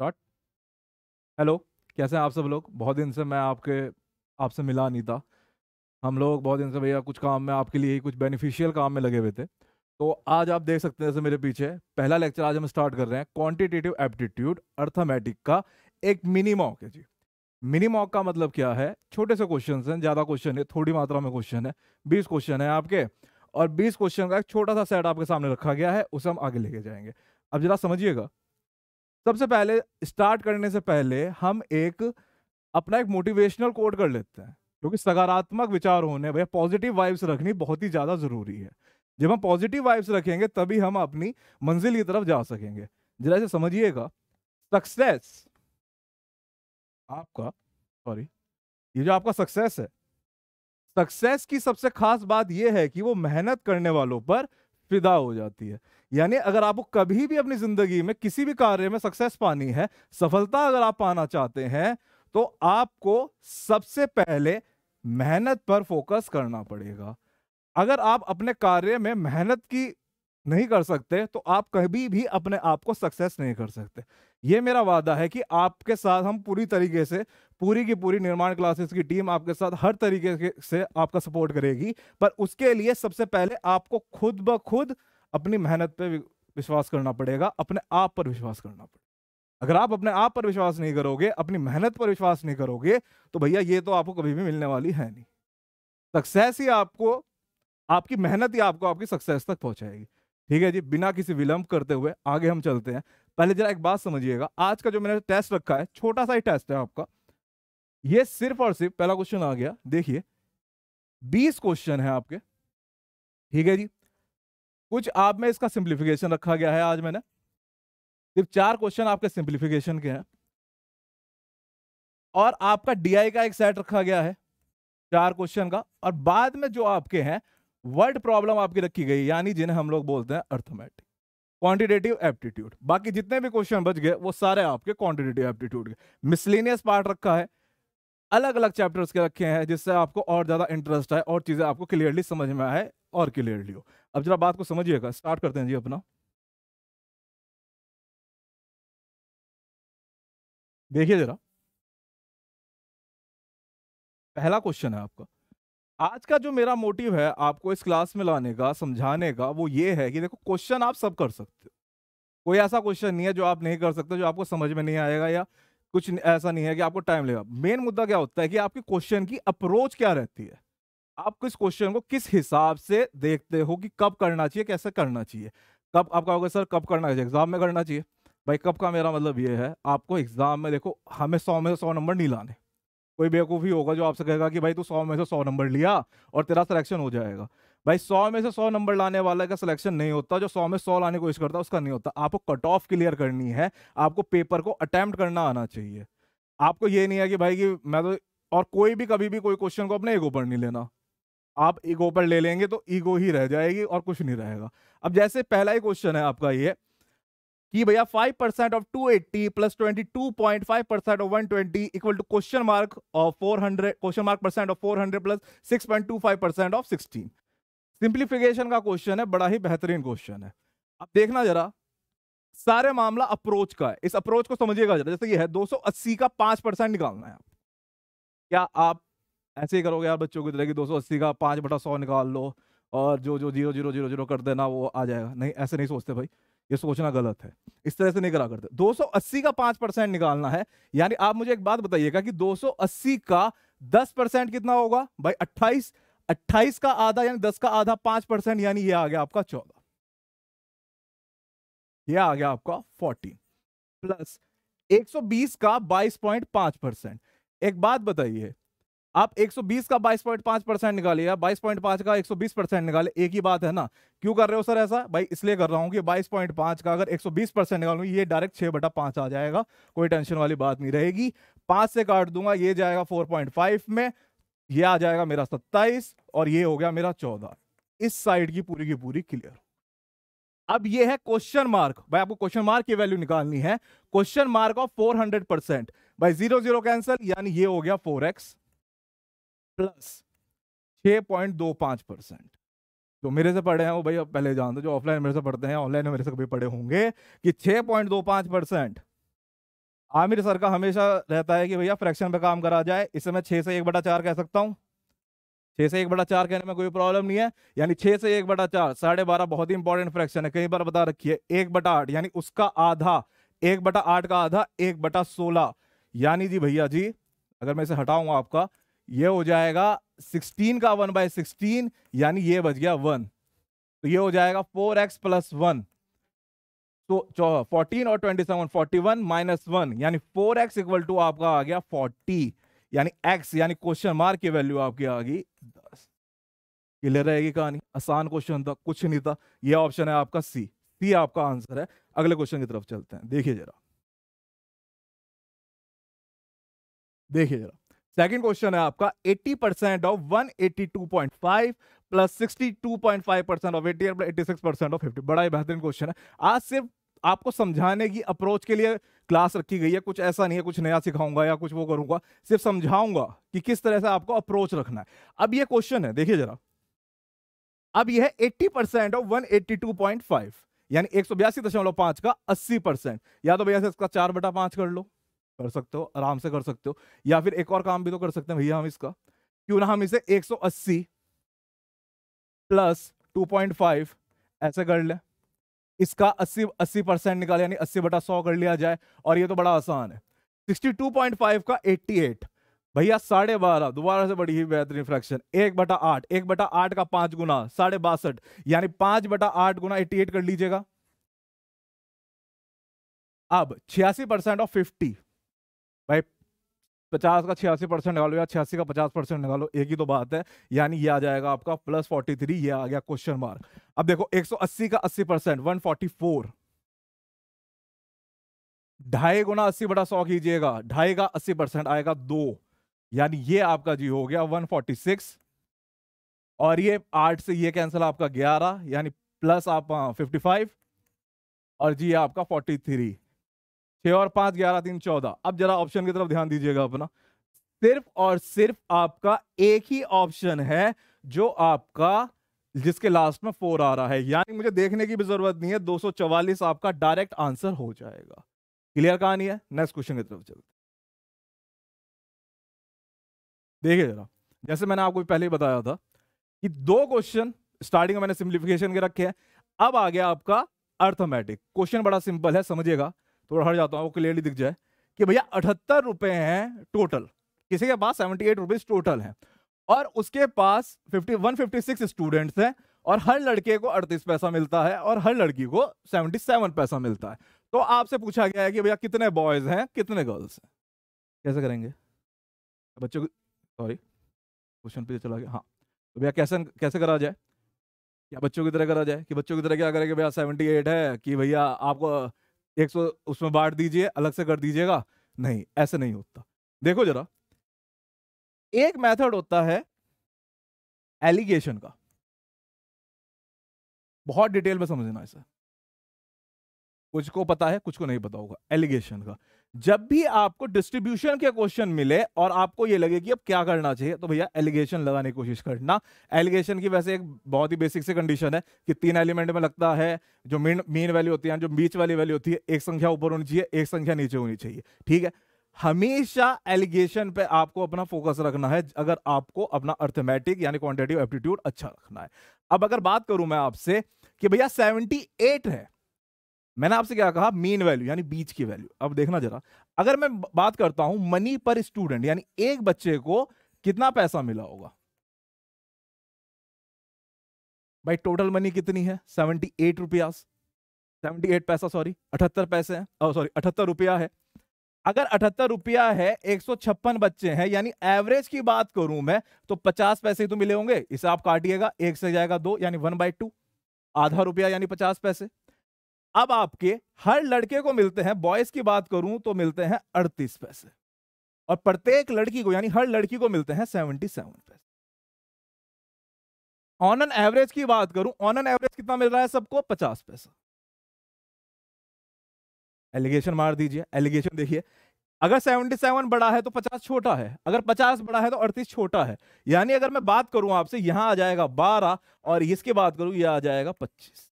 Start hello कैसे हैं आप सब लोग बहुत दिन से मैं आपके आपसे मिला नहीं था हम लोग बहुत दिन से भैया कुछ काम में आपके लिए ही कुछ बेनिफिशियल काम में लगे हुए थे तो आज आप देख सकते हैं जैसे मेरे पीछे पहला लेक्चर आज हम स्टार्ट कर रहे हैं क्वांटिटेटिव एप्टीट्यूड अर्थमेटिक का एक मिनी मॉक है जी मिनी मॉक का मतलब क्या है छोटे से क्वेश्चन हैं ज़्यादा क्वेश्चन है थोड़ी मात्रा में क्वेश्चन है बीस क्वेश्चन है आपके और बीस क्वेश्चन का एक छोटा सा सेट आपके सामने रखा गया है उसे हम आगे लेके जाएंगे अब जरा समझिएगा सबसे पहले स्टार्ट करने से पहले हम एक अपना एक मोटिवेशनल कोड कर लेते हैं क्योंकि सकारात्मक विचार होने भैया पॉजिटिव वाइब्स रखनी बहुत ही ज़्यादा ज़रूरी है जब हम पॉजिटिव वाइब्स रखेंगे तभी हम अपनी मंजिल की तरफ जा सकेंगे जरा से समझिएगा सक्सेस आपका सॉरी ये जो आपका सक्सेस है सक्सेस की सबसे खास बात यह है कि वो मेहनत करने वालों पर फिदा हो जाती है यानी अगर आपको कभी भी अपनी जिंदगी में किसी भी कार्य में सक्सेस पानी है सफलता अगर आप पाना चाहते हैं तो आपको सबसे पहले मेहनत पर फोकस करना पड़ेगा अगर आप अपने कार्य में मेहनत की नहीं कर सकते तो आप कभी भी अपने आप को सक्सेस नहीं कर सकते ये मेरा वादा है कि आपके साथ हम पूरी तरीके से पूरी की पूरी निर्माण क्लासेस की टीम आपके साथ हर तरीके से आपका सपोर्ट करेगी पर उसके लिए सबसे पहले आपको खुद ब खुद अपनी मेहनत पे विश्वास करना पड़ेगा अपने आप पर विश्वास करना पड़ेगा अगर आप अपने आप पर विश्वास नहीं करोगे अपनी मेहनत पर विश्वास नहीं करोगे तो भैया ये तो आपको कभी भी मिलने वाली है नहीं सक्सेस ही आपको आपकी मेहनत ही आपको आपकी सक्सेस तक पहुंचाएगी ठीक है जी बिना किसी विलंब करते हुए आगे हम चलते हैं पहले जरा एक बात समझिएगा आज का जो मैंने टेस्ट रखा है छोटा सा ही टेस्ट है आपका ये सिर्फ और सिर्फ पहला क्वेश्चन आ गया देखिए बीस क्वेश्चन है आपके ठीक है जी कुछ आप में इसका सिंप्लीफिकेशन रखा गया है आज मैंने सिर्फ चार क्वेश्चन आपके सिंप्लीफिकेशन के हैं और आपका डीआई का एक सेट रखा गया है चार क्वेश्चन का और बाद में जो आपके हैं वर्ड प्रॉब्लम आपकी रखी गई यानी जिन्हें हम लोग बोलते हैं अर्थमेटिक क्वांटिटेटिव एप्टीट्यूड बाकी जितने भी क्वेश्चन बच गए वो सारे आपके क्वांटिटेटिव एप्टीट्यूड के मिसलिनियस पार्ट रखा है अलग अलग चैप्टर्स के रखे हैं जिससे आपको और ज़्यादा इंटरेस्ट है और चीज़ें आपको क्लियरली समझ में आए और क्लियरली हो अब जरा बात को समझिएगा स्टार्ट करते हैं जी अपना देखिए जरा पहला क्वेश्चन है आपका आज का जो मेरा मोटिव है आपको इस क्लास में लाने का समझाने का वो ये है कि देखो क्वेश्चन आप सब कर सकते हो कोई ऐसा क्वेश्चन नहीं है जो आप नहीं कर सकते जो आपको समझ में नहीं आएगा या कुछ ऐसा नहीं है कि आपको टाइम लेगा मेन मुद्दा क्या होता है कि आपके क्वेश्चन की अप्रोच क्या रहती है आप किस क्वेश्चन को किस हिसाब से देखते हो कि कब करना चाहिए कैसे करना चाहिए कब आप कहोगे सर कब करना चाहिए एग्जाम में करना चाहिए भाई कब का मेरा मतलब ये है आपको एग्जाम में देखो हमें सौ में से सौ नंबर नहीं लाने कोई बेवकूफ़ी होगा जो आपसे कहेगा कि भाई तू सौ में से सौ नंबर लिया और तेरा सिलेक्शन हो जाएगा भाई सौ में से सौ नंबर लाने वाला का सिलेक्शन नहीं होता जो सौ में सौ लाने की कोशिश करता है उसका नहीं होता आपको कट ऑफ क्लियर करनी है आपको पेपर को अटैम्प्ट करना आना चाहिए आपको ये नहीं है कि भाई कि मैं तो और कोई भी कभी भी कोई क्वेश्चन को अपने एक ऊपर नहीं लेना आप ईगो पर ले लेंगे तो ईगो ही रह जाएगी और कुछ नहीं रहेगा अब जैसे पहला ही क्वेश्चन है आपका ये कि भैया 5 percent of 280 eighty plus twenty two point five percent of one twenty equal to question mark of 400 question mark percent of 400 plus 6.25 percent of 16 simplification का क्वेश्चन है बड़ा ही बेहतरीन क्वेश्चन है अब देखना जरा सारे मामला अप्रोच का है इस अप्रोच को समझिएगा जरा जैसे ये है 280 का पांच परसेंट निकालना है क्या आप ऐसे ही करोगे यार बच्चों की तरह की दो सौ अस्सी का पाँच बटा सौ निकाल लो और जो जो जीरो जीरो जीरो जीरो कर देना वो आ जाएगा नहीं ऐसे नहीं सोचते भाई ये सोचना गलत है इस तरह से नहीं करा करते 280 का पांच परसेंट निकालना है यानी आप मुझे एक बात बताइएगा कि 280 का 10 परसेंट कितना होगा भाई 28 28 का आधा यानी 10 का आधा पांच परसेंट यानी ये आ गया आपका 14 ये आ गया आपका 14 प्लस 120 का 22.5 परसेंट एक बात बताइए आप 120 का 22.5 परसेंट निकालिए या 22.5 का 120 परसेंट निकाले एक ही बात है ना क्यों कर रहे हो सर ऐसा भाई इसलिए कर रहा हूँ कि 22.5 का अगर 120 परसेंट निकालू ये डायरेक्ट छः बटा पाँच आ जाएगा कोई टेंशन वाली बात नहीं रहेगी पाँच से काट दूंगा ये जाएगा 4.5 में ये आ जाएगा मेरा सत्ताईस और ये हो गया मेरा चौदह इस साइड की पूरी की पूरी क्लियर अब ये है क्वेश्चन मार्क भाई आपको क्वेश्चन मार्क की वैल्यू निकालनी है question mark of hundred percent भाई जीरो जीरो कैंसिल यानी ये हो गया एक्स प्लस छः पॉइंट दो पांच परसेंट जो तो मेरे से पढ़े हैं वो भाई अब पहले जान दो जो ऑफलाइन मेरे से पढ़ते हैं ऑनलाइन मेरे से कभी पढ़े होंगे कि छः पॉइंट दो परसेंट आमिर सर का हमेशा रहता है कि भैया फ्रैक्शन पे काम करा जाए इससे मैं छः से एक बटा चार कह सकता हूँ छह से एक बटा चार कहने में कोई प्रॉब्लम नहीं है यानी छह से एक बटा चार साढ़े बारह बहुत ही इंपॉर्टेंट फ्रैक्शन है कई बार बता रखिए एक बटा आठ यानी उसका आधा एक बटा आठ का आधा एक बटा सोलह यानी जी भैया जी अगर मैं इसे हटाऊंगा आपका ये हो जाएगा 16 का 1 बाय सिक्सटीन यानी ये बच गया 1 तो ये हो जाएगा 4x एक्स प्लस वन तो फोर्टीन और 27 वन माइनस वन यानी 4x एक्स इक्वल टू आपका आ गया 40 यानी x यानी क्वेश्चन मार्क की वैल्यू आपकी आ गई दस क्लियर रहेगी कहानी आसान क्वेश्चन था कुछ नहीं था यह ऑप्शन है आपका सी सी आपका आंसर है अगले क्वेश्चन की तरफ चलते हैं देखिए जरा देखिए जरा सेकंड क्वेश्चन है आपका 80 percent of 182.5 plus 62.5 percent of 80 six percent of 50 बड़ा ही बेहतरीन क्वेश्चन है आज सिर्फ आपको समझाने की अप्रोच के लिए क्लास रखी गई है कुछ ऐसा नहीं है कुछ नया सिखाऊंगा या कुछ वो करूंगा सिर्फ समझाऊंगा कि किस तरह से आपको अप्रोच रखना है अब ये क्वेश्चन है देखिए जरा अब यह एट्टी परसेंट ऑफ 182.5 यानी एक का 80 परसेंट या तो भैया से इसका चार बटा पांच कर लो कर सकते हो आराम से कर सकते हो या फिर एक और काम भी तो कर सकते हैं भैया हम इसका क्यों ना हम इसे 180 प्लस 2.5 ऐसे कर ले इसका 80 80 परसेंट निकाल यानी अस्सी बटा सौ कर लिया जाए और ये तो बड़ा आसान है 62.5 का 88 भैया साढ़े बारह दोबारा से बड़ी ही बेहतरीन फ्रैक्शन एक बटा आठ एक बटा आठ का पांच गुना साढ़े बासठ यानी पांच बटा आठ गुना एट्टी एट कर लीजिएगा अब छियासी परसेंट ऑफ फिफ्टी पचास का छियासी परसेंट निकालो या छियासी का पचास परसेंट निकालो एक ही तो बात है यानी ये आ जाएगा आपका प्लस फोर्टी थ्री ये आ गया क्वेश्चन मार्क अब देखो एक सौ अस्सी का अस्सी परसेंट वन फोर्टी फोर ढाई गुना अस्सी बड़ा सौ कीजिएगा ढाई का अस्सी परसेंट आएगा दो यानी ये आपका जी हो गया वन फोर्टी सिक्स और ये आठ से ये कैंसिल आपका ग्यारह यानी प्लस आप फिफ्टी हाँ, फाइव और जी आपका फोर्टी थ्री छः और पाँच ग्यारह तीन चौदह अब जरा ऑप्शन की तरफ ध्यान दीजिएगा अपना सिर्फ और सिर्फ आपका एक ही ऑप्शन है जो आपका जिसके लास्ट में फोर आ रहा है यानी मुझे देखने की भी जरूरत नहीं है 244 आपका डायरेक्ट आंसर हो जाएगा क्लियर कहानी है नेक्स्ट क्वेश्चन की तरफ चलते देखिए जरा जैसे मैंने आपको पहले ही बताया था कि दो क्वेश्चन स्टार्टिंग में मैंने सिंप्लीफिकेशन के रखे हैं अब आ गया आपका अर्थमेटिक क्वेश्चन बड़ा सिंपल है समझिएगा थोड़ा हट जाता हूँ वो क्लियरली दिख जाए कि भैया अठहत्तर रुपये हैं टोटल किसी के पास सेवेंटी एट रुपीज़ टोटल हैं और उसके पास fifty one fifty six students हैं और हर लड़के को अड़तीस पैसा मिलता है और हर लड़की को सेवेंटी सेवन पैसा मिलता है तो आपसे पूछा गया है कि भैया कितने बॉयज हैं कितने गर्ल्स हैं कैसे करेंगे बच्चों को सॉरी क्वेश्चन पे चला गया हाँ तो भैया कैसे कैसे करा जाए क्या बच्चों की तरह करा जाए कि बच्चों की तरह क्या करें कि भैया सेवेंटी एट है कि भैया आपको एक सौ उसमें बांट दीजिए अलग से कर दीजिएगा नहीं ऐसे नहीं होता देखो जरा एक मेथड होता है एलिगेशन का बहुत डिटेल में समझना इसे कुछ को पता है कुछ को नहीं पता होगा एलिगेशन का जब भी आपको डिस्ट्रीब्यूशन के क्वेश्चन मिले और आपको ये लगे कि अब क्या करना चाहिए तो भैया एलिगेशन लगाने की कोशिश करना एलिगेशन की वैसे एक बहुत ही बेसिक से कंडीशन है कि तीन एलिमेंट में लगता है जो मीन मीन वैल्यू होती है जो बीच वाली वैल्यू होती है एक संख्या ऊपर होनी चाहिए एक संख्या नीचे होनी चाहिए ठीक है हमेशा एलिगेशन पे आपको अपना फोकस रखना है अगर आपको अपना अर्थमेटिक यानी क्वांटिटेटिव एप्टीट्यूड अच्छा रखना है अब अगर बात करूं मैं आपसे कि भैया 78 है मैंने आपसे क्या कहा मेन वैल्यू यानी बीच की वैल्यू अब देखना जरा अगर मैं बात करता हूं मनी पर स्टूडेंट यानी एक बच्चे को कितना पैसा मिला होगा भाई टोटल मनी कितनी है सेवनटी एट रुपया सेवनटी एट पैसा सॉरी अठहत्तर पैसे हैं सॉरी अठहत्तर रुपया है अगर अठहत्तर रुपया है एक सौ छप्पन बच्चे हैं यानी एवरेज की बात करूं मैं तो पचास पैसे तो मिले होंगे इसे आप काटिएगा एक से जाएगा दो यानी वन बाई टू आधा रुपया यानी पचास पैसे अब आपके हर लड़के को मिलते हैं बॉयज की बात करूं तो मिलते हैं अड़तीस पैसे और प्रत्येक लड़की को यानी हर लड़की को मिलते हैं सेवनटी सेवन पैसे ऑन एन एवरेज की बात करूं ऑन एन एवरेज कितना मिल रहा है सबको पचास पैसा एलिगेशन मार दीजिए एलिगेशन देखिए अगर 77 बड़ा है तो 50 छोटा है अगर 50 बड़ा है तो 38 छोटा है यानी अगर मैं बात करूं आपसे यहां आ जाएगा 12 और इसकी बात करूं यह आ जाएगा पच्चीस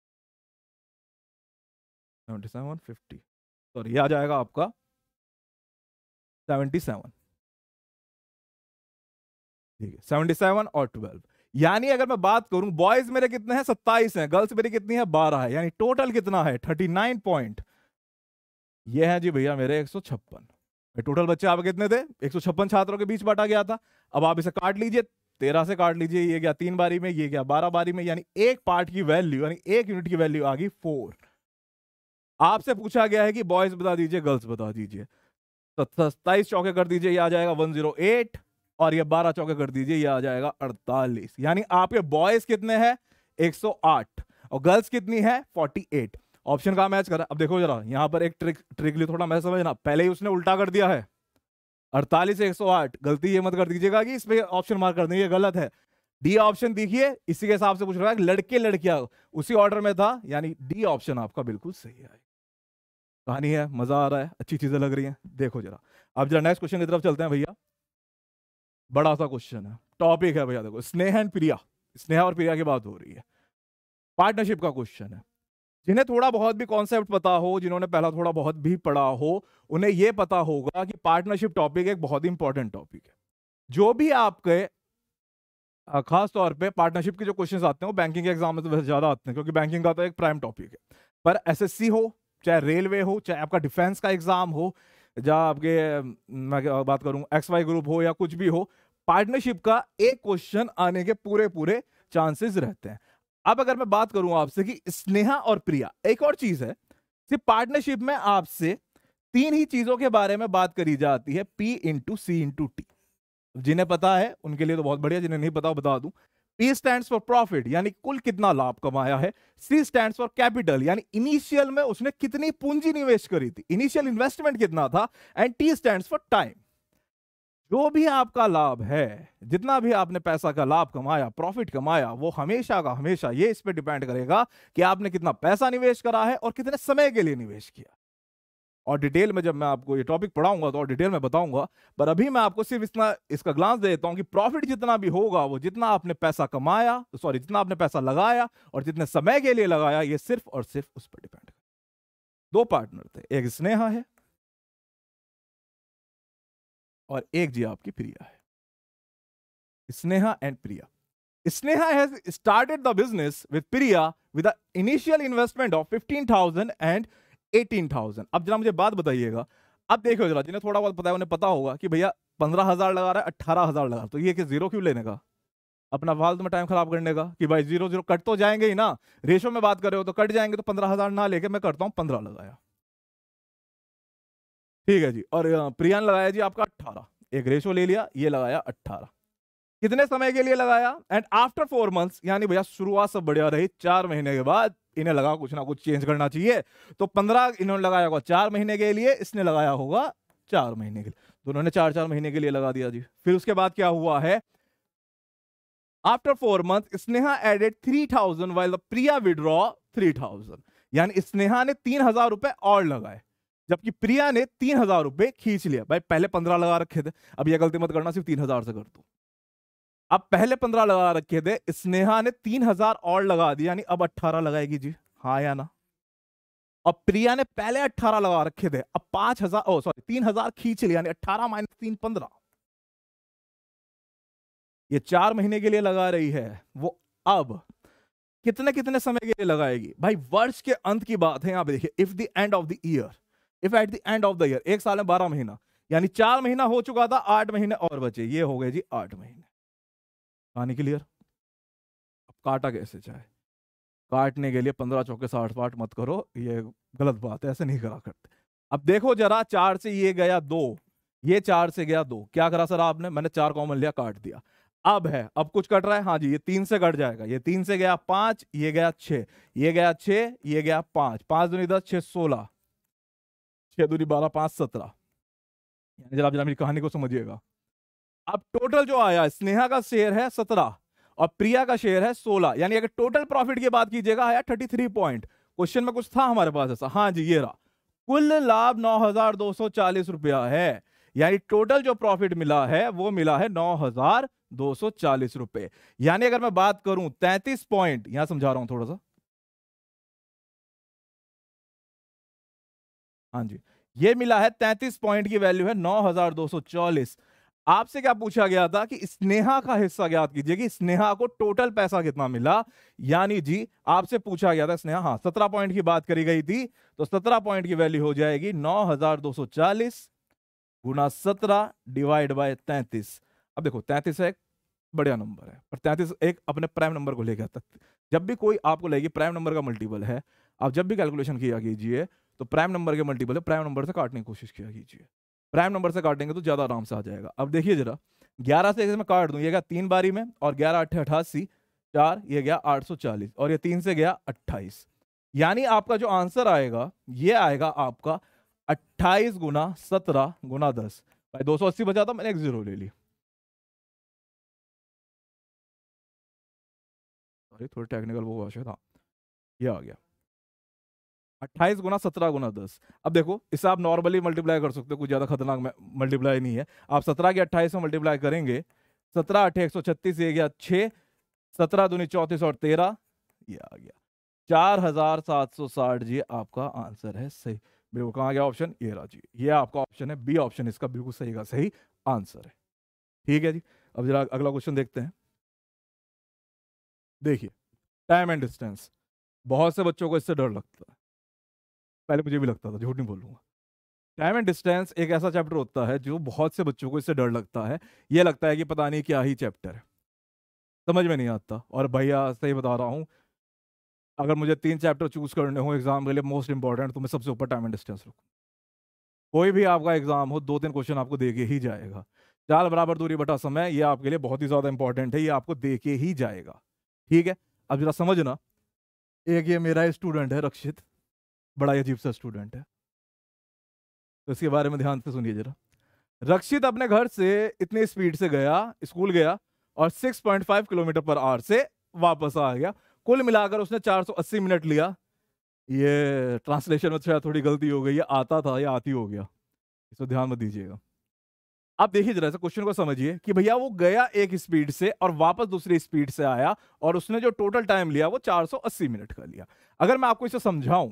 सेवेंटी सेवन फिफ्टी सॉरी ये आ जाएगा आपका सेवेंटी सेवन ठीक है सेवेंटी सेवन और ट्वेल्व यानी अगर मैं बात करूं बॉयज मेरे कितने हैं सत्ताईस हैं गर्ल्स मेरी कितनी है बारह है यानी टोटल कितना है थर्टी नाइन पॉइंट ये है जी भैया मेरे एक सौ छप्पन टोटल बच्चे आपके कितने थे एक सौ छप्पन छात्रों के बीच बांटा गया था अब आप इसे काट लीजिए तेरह से काट लीजिए ये गया तीन बारी में ये गया बारह बारी में यानी एक पार्ट की वैल्यू यानी एक यूनिट की वैल्यू आ गई फोर आपसे पूछा गया है कि बॉयज बता दीजिए गर्ल्स बता दीजिए तो सत्ताईस चौके कर दीजिए ये आ जाएगा 108 और ये 12 चौके कर दीजिए ये आ जाएगा 48 यानी आपके बॉयज कितने हैं 108 और गर्ल्स कितनी है 48 ऑप्शन का मैच करा अब देखो जरा यहाँ पर एक ट्रिक ट्रिक लिए थोड़ा मैं समझना पहले ही उसने उल्टा कर दिया है 48 से 108 गलती ये मत कर दीजिएगा कि इस पर ऑप्शन मार्क कर देंगे ये गलत है डी ऑप्शन देखिए इसी के हिसाब से पूछ रहा है लड़के लड़कियां उसी ऑर्डर में था यानी डी ऑप्शन आपका बिल्कुल सही है कहानी है मज़ा आ रहा है अच्छी चीज़ें लग रही हैं देखो जरा अब जरा नेक्स्ट क्वेश्चन की तरफ चलते हैं भैया बड़ा सा क्वेश्चन है टॉपिक है भैया देखो स्नेह एंड प्रिया स्नेह और प्रिया की बात हो रही है पार्टनरशिप का क्वेश्चन है जिन्हें थोड़ा बहुत भी कॉन्सेप्ट पता हो जिन्होंने पहला थोड़ा बहुत भी पढ़ा हो उन्हें यह पता होगा कि पार्टनरशिप टॉपिक एक बहुत ही इंपॉर्टेंट टॉपिक है जो भी आपके खास तौर पे पार्टनरशिप के जो क्वेश्चंस आते हैं वो बैंकिंग के एग्जाम में तो ज़्यादा आते हैं क्योंकि बैंकिंग का तो एक प्राइम टॉपिक है पर एसएससी हो चाहे रेलवे हो चाहे आपका डिफेंस का एग्जाम हो या आपके मैं बात करूं एक्स वाई ग्रुप हो या कुछ भी हो पार्टनरशिप का एक क्वेश्चन आने के पूरे पूरे चांसेस रहते हैं अब अगर मैं बात करूं आपसे कि स्नेहा और प्रिया एक और चीज है सिर्फ पार्टनरशिप में आपसे तीन ही चीजों के बारे में बात करी जाती है P into C into T जिन्हें पता है उनके लिए तो बहुत बढ़िया जिन्हें नहीं पता बता दूं पी स्टैंड फॉर प्रॉफिट यानी कुल कितना लाभ कमाया है सी स्टैंड फॉर कैपिटल यानी इनिशियल में उसने कितनी पूंजी निवेश करी थी इनिशियल इन्वेस्टमेंट कितना था and T stand for time जो भी आपका लाभ है जितना भी आपने पैसा का लाभ कमाया प्रॉफिट कमाया वो हमेशा का हमेशा ये इस पर डिपेंड करेगा कि आपने कितना पैसा निवेश करा है और कितने समय के लिए निवेश किया और डिटेल में जब मैं आपको ये टॉपिक पढ़ाऊंगा तो और डिटेल में बताऊंगा पर अभी मैं आपको सिर्फ इतना इसका ग्लांस दे देता हूँ कि प्रॉफिट जितना भी होगा वो जितना आपने पैसा कमाया तो सॉरी जितना आपने पैसा लगाया और जितने समय के लिए लगाया ये सिर्फ और सिर्फ उस पर डिपेंड है दो पार्टनर थे एक स्नेहा है और एक जी आपकी प्रिया है Sneha and Priya Sneha has started the business with Priya with initial investment of fifteen 15,000 and eighteen thousand अब जरा मुझे बात बताइएगा अब देखो जरा जिन्हें थोड़ा बहुत पता है उन्हें पता होगा कि भैया पंद्रह हजार लगा रहा है अट्ठारह हजार लगा तो ये कि जीरो क्यों लेने का अपना फालतू में टाइम खराब करने का कि भाई जीरो जीरो कट तो जाएंगे ही ना रेशो में बात कर रहे हो तो कट जाएंगे तो पंद्रह हजार ना लेके मैं करता हूँ पंद्रह लगाया ठीक है जी और प्रियान लगाया जी आपका अट्ठारह एक रेशो ले लिया ये लगाया अट्ठारह कितने समय के लिए लगाया एंड आफ्टर फोर मंथ्स यानी भैया शुरुआत सब बढ़िया रही चार महीने के बाद इन्हें लगा कुछ ना कुछ चेंज करना चाहिए तो पंद्रह इन्होंने लगाया होगा चार महीने के लिए इसने लगाया होगा चार महीने के लिए दोनों तो ने चार चार महीने के लिए लगा दिया जी फिर उसके बाद क्या हुआ है after four month Sneha added three thousand while Priya withdraw three thousand यानी स्नेहा ने तीन हजार रुपए और लगाए जबकि प्रिया ने तीन हजार रुपए खींच लिया भाई पहले पंद्रह लगा रखे थे अब यह गलती मत करना सिर्फ तीन हजार से कर दो अब पहले पंद्रह लगा रखे थे स्नेहा ने तीन हजार और लगा दी यानी अब अट्ठारह लगाएगी जी हाँ या ना और प्रिया ने पहले अट्ठारह लगा रखे थे अब पांच हजार ओ सॉरी तीन हजार खींच लिया यानी अट्ठारह माइनस तीन पंद्रह ये चार महीने के लिए लगा रही है वो अब कितने कितने समय के लिए लगाएगी भाई वर्ष के अंत की बात है यहाँ पे देखिए if the end of the year if at the end of the year एक साल में बारह महीना यानी चार महीना हो चुका था आठ महीने और बचे ये हो गए जी आठ महीने कहानी क्लियर अब काटा कैसे जाए काटने के लिए पंद्रह चौके साठ पाठ मत करो ये गलत बात है ऐसे नहीं करा करते अब देखो जरा चार से ये गया दो ये चार से गया दो क्या करा सर आपने मैंने चार कॉमन लिया काट दिया अब है अब कुछ कट रहा है हाँ जी ये तीन से कट जाएगा ये तीन से गया पांच ये गया छ ये गया छ ये गया पांच पांच दूनी दस छह सोलह छह दूनी बारह पांच सत्रह जरा आप जरा मेरी कहानी को समझिएगा अब टोटल जो आया स्नेहा का शेयर है सत्रह और प्रिया का शेयर है सोलह यानी अगर टोटल प्रॉफिट की बात कीजिएगा आया थर्टी थ्री पॉइंट क्वेश्चन में कुछ था हमारे पास ऐसा हाँ जी ये रहा कुल लाभ नौ हजार दो सौ चालीस रुपया है यानी टोटल जो प्रॉफिट मिला है वो मिला है नौ हजार दो सौ चालीस रुपए यानी अगर मैं बात करूं तैतीस पॉइंट यहां समझा रहा हूं थोड़ा सा हाँ जी ये मिला है तैतीस पॉइंट की वैल्यू है नौ हजार दो सौ चालीस आपसे क्या पूछा गया था कि स्नेहा का हिस्सा ज्ञात कीजिए कि स्नेहा को टोटल पैसा कितना मिला यानी जी आपसे पूछा गया था स्नेहा हाँ सत्रह पॉइंट की बात करी गई थी तो सत्रह पॉइंट की वैल्यू हो जाएगी नौ हजार दो सौ चालीस गुना सत्रह डिवाइड बाय तैतीस अब देखो तैतीस एक बढ़िया नंबर है और तैतीस एक अपने प्राइम नंबर को लेकर जब भी कोई आपको लेगी प्राइम नंबर का मल्टीपल है आप जब भी कैलकुलेशन किया कीजिए तो प्राइम नंबर के मल्टीपल है प्राइम नंबर से काटने की कोशिश किया कीजिए प्राइम नंबर से काटेंगे तो ज़्यादा आराम से आ जाएगा अब देखिए जरा ग्यारह से मैं काट दूँ ये गया तीन बारी में और ग्यारह अट्ठे अठासी चार ये गया 840 और ये तीन से गया 28 यानी आपका जो आंसर आएगा ये आएगा आपका 28 गुना सत्रह गुना दस भाई दो सौ अस्सी बचा था मैंने एक जीरो ले ली सॉरी थोड़ी टेक्निकल वो हुआ था हाँ, ये आ गया अट्ठाईस गुना सत्रह गुना दस अब देखो इसे आप नॉर्मली मल्टीप्लाई कर सकते हो कुछ ज़्यादा खतरनाक मल्टीप्लाई नहीं है आप सत्रह के अट्ठाईस में मल्टीप्लाई करेंगे सत्रह अठे एक सौ छत्तीस ये गया छः सत्रह दूनी चौंतीस और तेरह ये आ गया चार हजार सात सौ साठ जी आपका आंसर है सही बिल्कुल कहाँ गया ऑप्शन ये रहा जी ये आपका ऑप्शन है बी ऑप्शन इसका बिल्कुल सही का सही आंसर है ठीक है जी अब जरा अगला क्वेश्चन देखते हैं देखिए टाइम एंड डिस्टेंस बहुत से बच्चों को इससे डर लगता है पहले मुझे भी लगता था झूठ नहीं बोलूँगा टाइम एंड डिस्टेंस एक ऐसा चैप्टर होता है जो बहुत से बच्चों को इससे डर लगता है ये लगता है कि पता नहीं क्या ही चैप्टर है समझ में नहीं आता और भैया सही बता रहा हूँ अगर मुझे तीन चैप्टर चूज करने हो एग्जाम के लिए मोस्ट इंपॉर्टेंट तो मैं सबसे ऊपर टाइम एंड डिस्टेंस रखूँ कोई भी आपका एग्जाम हो दो तीन क्वेश्चन आपको दे ही जाएगा चाल बराबर दूरी बटा समय ये आपके लिए बहुत ही ज़्यादा इंपॉर्टेंट है ये आपको दे ही जाएगा ठीक है अब जरा समझना एक ये मेरा स्टूडेंट है रक्षित बड़ा अजीब सा स्टूडेंट है तो इसके बारे में ध्यान से सुनिए जरा रक्षित अपने घर से इतनी स्पीड से गया स्कूल गया और 6.5 किलोमीटर पर आवर से वापस आ गया कुल मिलाकर उसने 480 मिनट लिया ये ट्रांसलेशन में तो शायद थोड़ी गलती हो गई ये आता था या आती हो गया इसको ध्यान मत दीजिएगा आप देखिए जरा सा क्वेश्चन को समझिए कि भैया वो गया एक स्पीड से और वापस दूसरी स्पीड से आया और उसने जो टोटल टाइम लिया वो 480 मिनट का लिया अगर मैं आपको इसे समझाऊं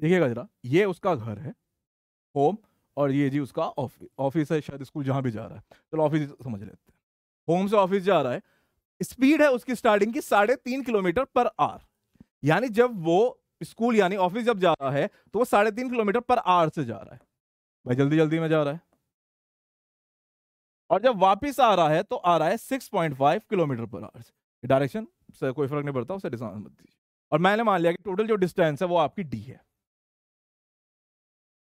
देखिएगा जरा ये उसका घर है होम और ये जी उसका ऑफिस ऑफिस है शायद स्कूल जहाँ भी जा रहा है चलो ऑफिस समझ लेते हैं होम से ऑफिस जा रहा है स्पीड है उसकी स्टार्टिंग की साढ़े तीन किलोमीटर पर आर यानी जब वो स्कूल यानी ऑफिस जब जा रहा है तो वो साढ़े तीन किलोमीटर पर आर से जा रहा है भाई जल्दी जल्दी में जा रहा है और जब वापस आ रहा है तो आ रहा है सिक्स पॉइंट फाइव किलोमीटर पर आर डायरेक्शन से कोई फर्क नहीं पड़ता उसे डिस्काउंट मत दीजिए और मैंने मान लिया कि टोटल जो डिस्टेंस है वो आपकी डी है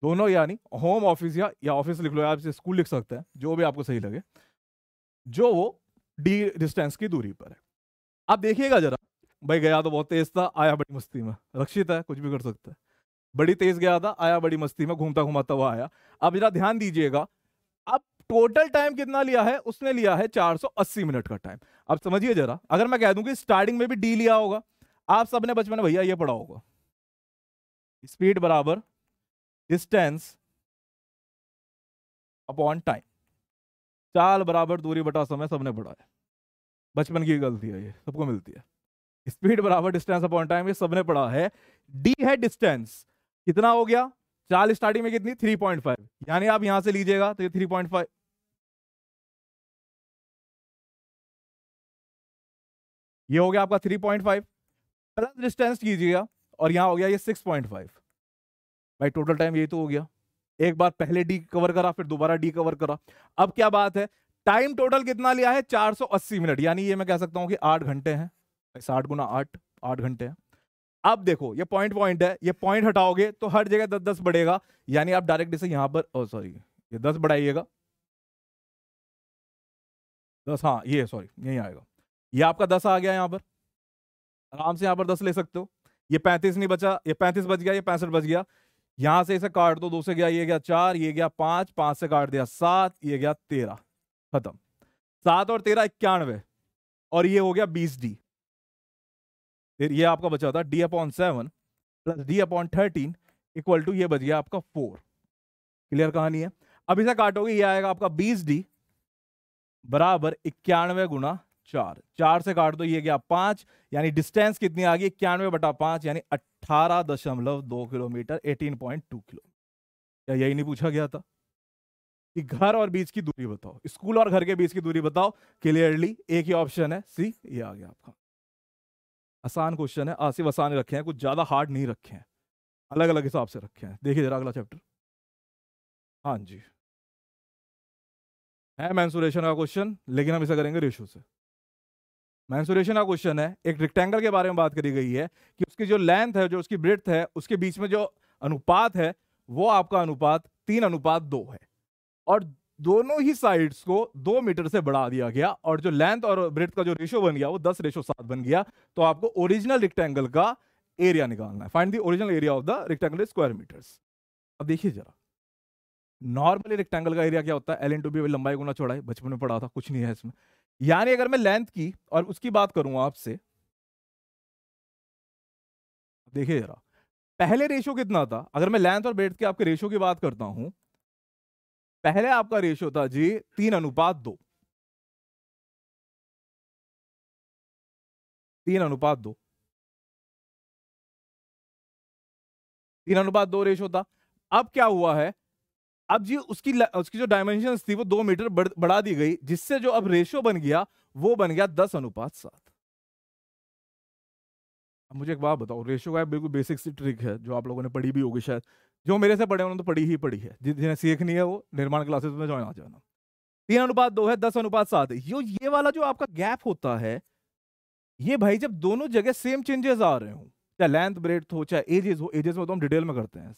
दोनों यानी होम ऑफिस या या ऑफिस लिख लो या आप स्कूल लिख सकते हैं जो भी आपको सही लगे जो वो डी डिस्टेंस की दूरी पर है आप देखिएगा जरा भाई गया तो बहुत तेज था आया बड़ी मस्ती में रक्षित है कुछ भी कर सकता है बड़ी तेज गया था आया बड़ी मस्ती में घूमता घुमाता हुआ आया अब जरा ध्यान दीजिएगा अब टोटल टाइम कितना लिया है उसने लिया है 480 मिनट का टाइम अब समझिए जरा अगर मैं कह दूं कि स्टार्टिंग में भी डी लिया होगा आप सबने बचपन में भैया ये पढ़ा होगा स्पीड बराबर डिस्टेंस अपॉन टाइम चाल बराबर दूरी बटा समय सबने पढ़ा है बचपन की गलती है ये सबको मिलती है स्पीड बराबर डिस्टेंस अपॉन टाइम ये सबने पढ़ा है डी है डिस्टेंस कितना हो गया चाल स्टार्टिंग में कितनी 3.5 यानी आप यहां से लीजिएगा तो ये 3.5 ये हो गया आपका 3.5 प्लस डिस्टेंस कीजिएगा और यहां हो गया ये 6.5 भाई टोटल टाइम यही तो हो गया एक बार पहले डी कवर करा फिर दोबारा डी कवर करा अब क्या बात है टाइम टोटल कितना लिया है 480 मिनट यानी ये मैं कह सकता हूं कि आठ घंटे हैं साठ गुना आठ आठ घंटे हैं अब देखो ये पॉइंट पॉइंट है ये पॉइंट हटाओगे तो हर जगह दस दस बढ़ेगा यानी आप डायरेक्ट इसे यहां पर सॉरी ये दस बढ़ाइएगा दस हाँ ये सॉरी यही आएगा ये आपका दस आ गया यहाँ पर आराम से यहाँ पर दस ले सकते हो ये पैंतीस नहीं बचा ये पैंतीस बच गया ये पैंसठ बच गया यहां से इसे काट दो दो से गया ये गया चार ये गया पांच पांच से काट दिया सात ये गया तेरह खत्म सात और तेरह इक्यानवे और ये हो गया बीस डी फिर ये आपका बचा था D upon seven plus D upon thirteen equal to ये बच गया आपका फोर क्लियर कहानी है अब इसे काटोगे ये आएगा आपका बीस डी बराबर इक्यानवे गुना चार चार से काट दो ये गया पांच यानी डिस्टेंस कितनी आ गई इक्यानवे बटा पांच यानी अट्ठारह दशमलव दो kilometre eighteen point two kilometre क्या यही नहीं पूछा गया था कि घर और बीच की दूरी बताओ स्कूल और घर के बीच की दूरी बताओ क्लियरली एक ही ऑप्शन है सी ये आ गया आपका आसान क्वेश्चन है आसिफ आसान रखे हैं कुछ ज्यादा हार्ड नहीं रखे हैं अलग अलग हिसाब से रखे हैं देखिए जरा अगला चैप्टर हाँ जी है मैंसुरेशन का क्वेश्चन लेकिन हम इसे करेंगे रेशो से मैंसुरेशन का क्वेश्चन है एक रेक्टेंगल के बारे में बात करी गई है कि उसकी जो लेंथ है जो उसकी ब्रिथ है उसके बीच में जो अनुपात है वो आपका अनुपात तीन अनुपात दो है और दोनों ही साइड्स को दो मीटर से बढ़ा दिया गया और जो लेंथ और ब्रेथ का जो रेशो बन गया वो दस रेशो सात बन गया तो आपको ओरिजिनल रिक्टेंगल का एरिया निकालना है find the original area of the rectangle square metres अब देखिए जरा नॉर्मली रेक्टेंगल का एरिया क्या होता है एल इन टू बी लंबाई गुना चौड़ाई बचपन में पढ़ा था कुछ नहीं है इसमें यानी अगर मैं लेंथ की और उसकी बात करूं आपसे देखिए जरा पहले रेशो कितना था अगर मैं लेंथ और बेट के आपके रेशो की बात करता हूं पहले आपका रेशो था जी तीन अनुपात दो तीन अनुपात दो तीन अनुपात दो रेशो था अब क्या हुआ है अब जी उसकी उसकी जो डायमेंशन थी वो दो मीटर बढ़, बढ़ा दी गई जिससे जो अब रेशियो बन गया वो बन गया दस अनुपात सात अब मुझे एक बात बताओ रेशियो का बिल्कुल बेसिक सी ट्रिक है जो आप लोगों ने पढ़ी भी होगी शायद जो मेरे से पढ़े उन्होंने तो पढ़ी ही पढ़ी है जिन्हें सीखनी है वो निर्माण क्लासेस में ज्वाइन आ जाना तीन अनुपात दो है दस अनुपात सात यो ये वाला जो आपका गैप होता है ये भाई जब दोनों जगह सेम चेंजेस आ रहे हूँ चाहे लेंथ ब्रेथ हो चाहे एजेस हो एजेस में तो हम डिटेल में करते हैं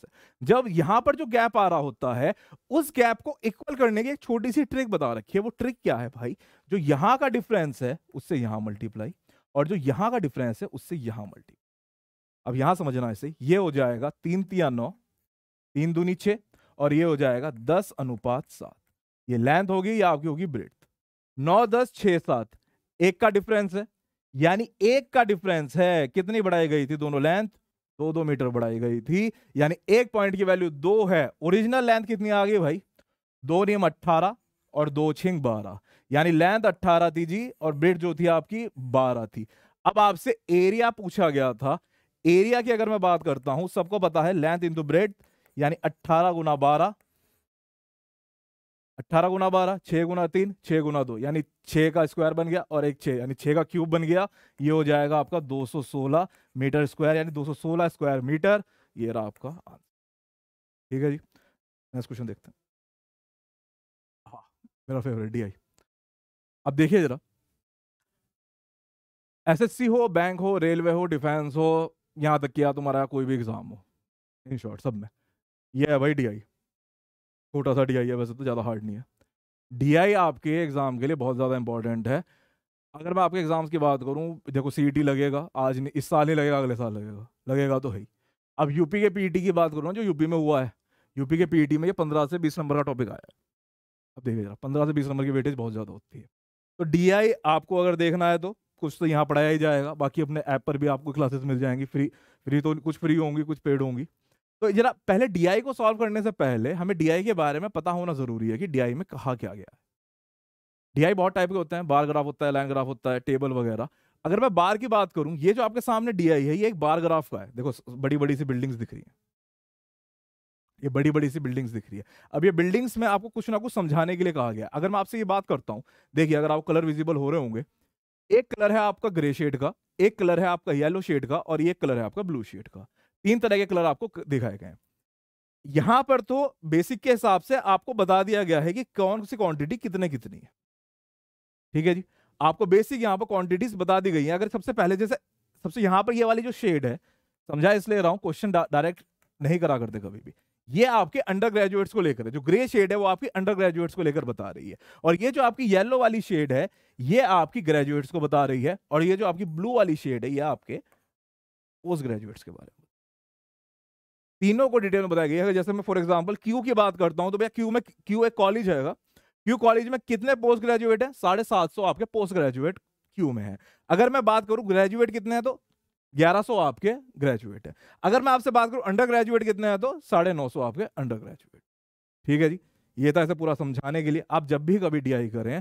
जब यहाँ पर जो गैप आ रहा होता है उस गैप को इक्वल करने की एक छोटी सी ट्रिक बता रखी है वो ट्रिक क्या है भाई जो यहाँ का डिफरेंस है उससे यहाँ मल्टीप्लाई और जो यहाँ का डिफरेंस है उससे यहाँ मल्टीप्लाई अब यहाँ समझना इसे ये हो जाएगा तीन तिया नौ तीन दो नीचे और ये हो जाएगा दस अनुपात सात ये लेंथ होगी या आपकी होगी ब्रेथ नौ दस छः सात एक का डिफरेंस है यानी एक का डिफरेंस है कितनी बढ़ाई गई थी दोनों लेंथ दो दो मीटर बढ़ाई गई थी यानी एक पॉइंट की वैल्यू दो है ओरिजिनल लेंथ कितनी आ गई भाई दो नियम अट्ठारह और दो छिंग बारह यानी लेंथ अट्ठारह थी जी और ब्रिड जो थी आपकी बारह थी अब आपसे एरिया पूछा गया था एरिया की अगर मैं बात करता हूं सबको पता है लेंथ इंटू ब्रेड यानी अट्ठारह गुना बारह अट्ठारह गुना बारह छः गुना तीन छः गुना दो यानी छः का स्क्वायर बन गया और एक छः यानी छः का क्यूब बन गया ये हो जाएगा आपका 216 मीटर स्क्वायर यानी 216 स्क्वायर मीटर ये रहा आपका आंसर ठीक है जी नेक्स्ट क्वेश्चन देखते हैं हाँ मेरा फेवरेट डी आई अब देखिए ज़रा एसएससी हो बैंक हो रेलवे हो डिफेंस हो यहाँ तक किया तुम्हारा कोई भी एग्ज़ाम हो इन शॉर्ट सब में यह है भाई डी आई छोटा सा डी है वैसे तो ज़्यादा हार्ड नहीं है डी आपके एग्ज़ाम के लिए बहुत ज़्यादा इंपॉर्टेंट है अगर मैं आपके एग्ज़ाम्स की बात करूँ देखो सी e लगेगा आज नहीं इस साल नहीं लगेगा अगले साल लगेगा लगेगा तो है अब यूपी के टी e की बात करूँ जो यूपी में हुआ है यूपी के टी e में ये पंद्रह से बीस नंबर का टॉपिक आया है अब देखिए जरा पंद्रह से बीस नंबर की वेटेज बहुत ज़्यादा होती है तो डी आपको अगर देखना है तो कुछ तो यहाँ पढ़ाया ही जाएगा बाकी अपने ऐप पर भी आपको क्लासेस मिल जाएंगी फ्री फ्री तो कुछ फ्री होंगी कुछ पेड होंगी तो जरा पहले डीआई को सॉल्व करने से पहले हमें डीआई के बारे में पता होना जरूरी है कि डीआई में कहा क्या गया है डीआई बहुत टाइप के होते हैं बार ग्राफ होता है लाइन ग्राफ होता है टेबल वगैरह अगर मैं बार की बात करूं ये जो आपके सामने डीआई है ये एक बार ग्राफ का है देखो बड़ी बड़ी सी बिल्डिंग्स दिख रही है ये बड़ी बड़ी सी बिल्डिंग्स दिख रही है अब ये बिल्डिंग्स में आपको कुछ ना कुछ समझाने के लिए कहा गया अगर मैं आपसे ये बात करता हूँ देखिए अगर आप कलर विजिबल हो रहे होंगे एक कलर है आपका ग्रे शेड का एक कलर है आपका येलो शेड का और एक कलर है आपका ब्लू शेड का तीन तरह के कलर आपको दिखाए गए यहां पर तो बेसिक के हिसाब से आपको बता दिया गया है कि कौन सी क्वांटिटी कितने कितनी है ठीक है जी आपको बेसिक यहाँ पर क्वांटिटीज बता दी गई है अगर सबसे पहले जैसे सबसे यहाँ पर ये वाली जो शेड है समझा इसलिए रहा हूँ क्वेश्चन डायरेक्ट नहीं करा करते कभी भी ये आपके अंडर ग्रेजुएट्स को लेकर है जो ग्रे शेड है वो आपकी अंडर ग्रेजुएट्स को लेकर बता रही है और ये जो आपकी येलो वाली शेड है ये आपकी ग्रेजुएट्स को बता रही है और ये जो आपकी ब्लू वाली शेड है ये आपके पोस्ट ग्रेजुएट्स के बारे में तीनों को डिटेल में बताया गया है जैसे मैं फॉर एग्जाम्पल क्यू की बात करता हूँ तो भैया क्यू में क्यू एक कॉलेज है क्यू कॉलेज में कितने पोस्ट ग्रेजुएट है साढ़े सात सौ आपके पोस्ट ग्रेजुएट क्यू में है अगर मैं बात करूँ ग्रेजुएट कितने हैं तो 1100 आपके ग्रेजुएट है अगर मैं आपसे बात करूं अंडर ग्रेजुएट कितने हैं तो साढ़े नौ सौ आपके अंडर ग्रेजुएट ठीक है जी ये था इसे पूरा समझाने के लिए आप जब भी कभी आई करें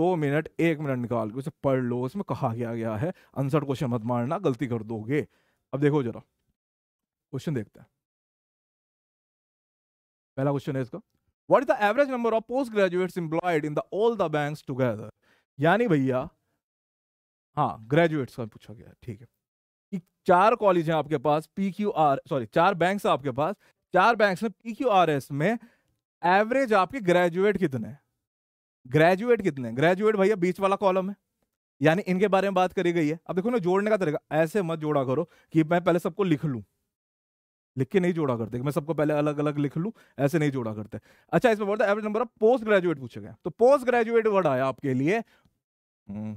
दो मिनट एक मिनट निकाल के उसे पढ़ लो उसमें कहा गया गया है आंसर क्वेश्चन मत मारना गलती कर दोगे अब देखो जरा क्वेश्चन देखते हैं पहला क्वेश्चन है इसका what is the average number of postgraduates employed in the all the banks together यानी भैया हाँ ग्रेजुएट्स का पूछा गया ठीक है कि चार कॉलेज हैं आपके पास पी क्यू आर सॉरी चार बैंक्स आपके पास चार बैंक्स में पी क्यू आर एस में एवरेज आपके ग्रेजुएट कितने ग्रेजुएट कितने ग्रेजुएट भैया बीच वाला कॉलम है यानी इनके बारे में बात करी गई है अब देखो ना जोड़ने का तरीका ऐसे मत जोड़ा करो कि मैं पहले सबको लिख लूँ लिख के नहीं जोड़ा करते मैं सबको पहले अलग अलग लिख लूँ ऐसे नहीं जोड़ा करते अच्छा इसमें बोलता है average number of postgraduate पूछे गए तो पोस्ट ग्रेजुएट वर्ड आया आपके लिए हम्म।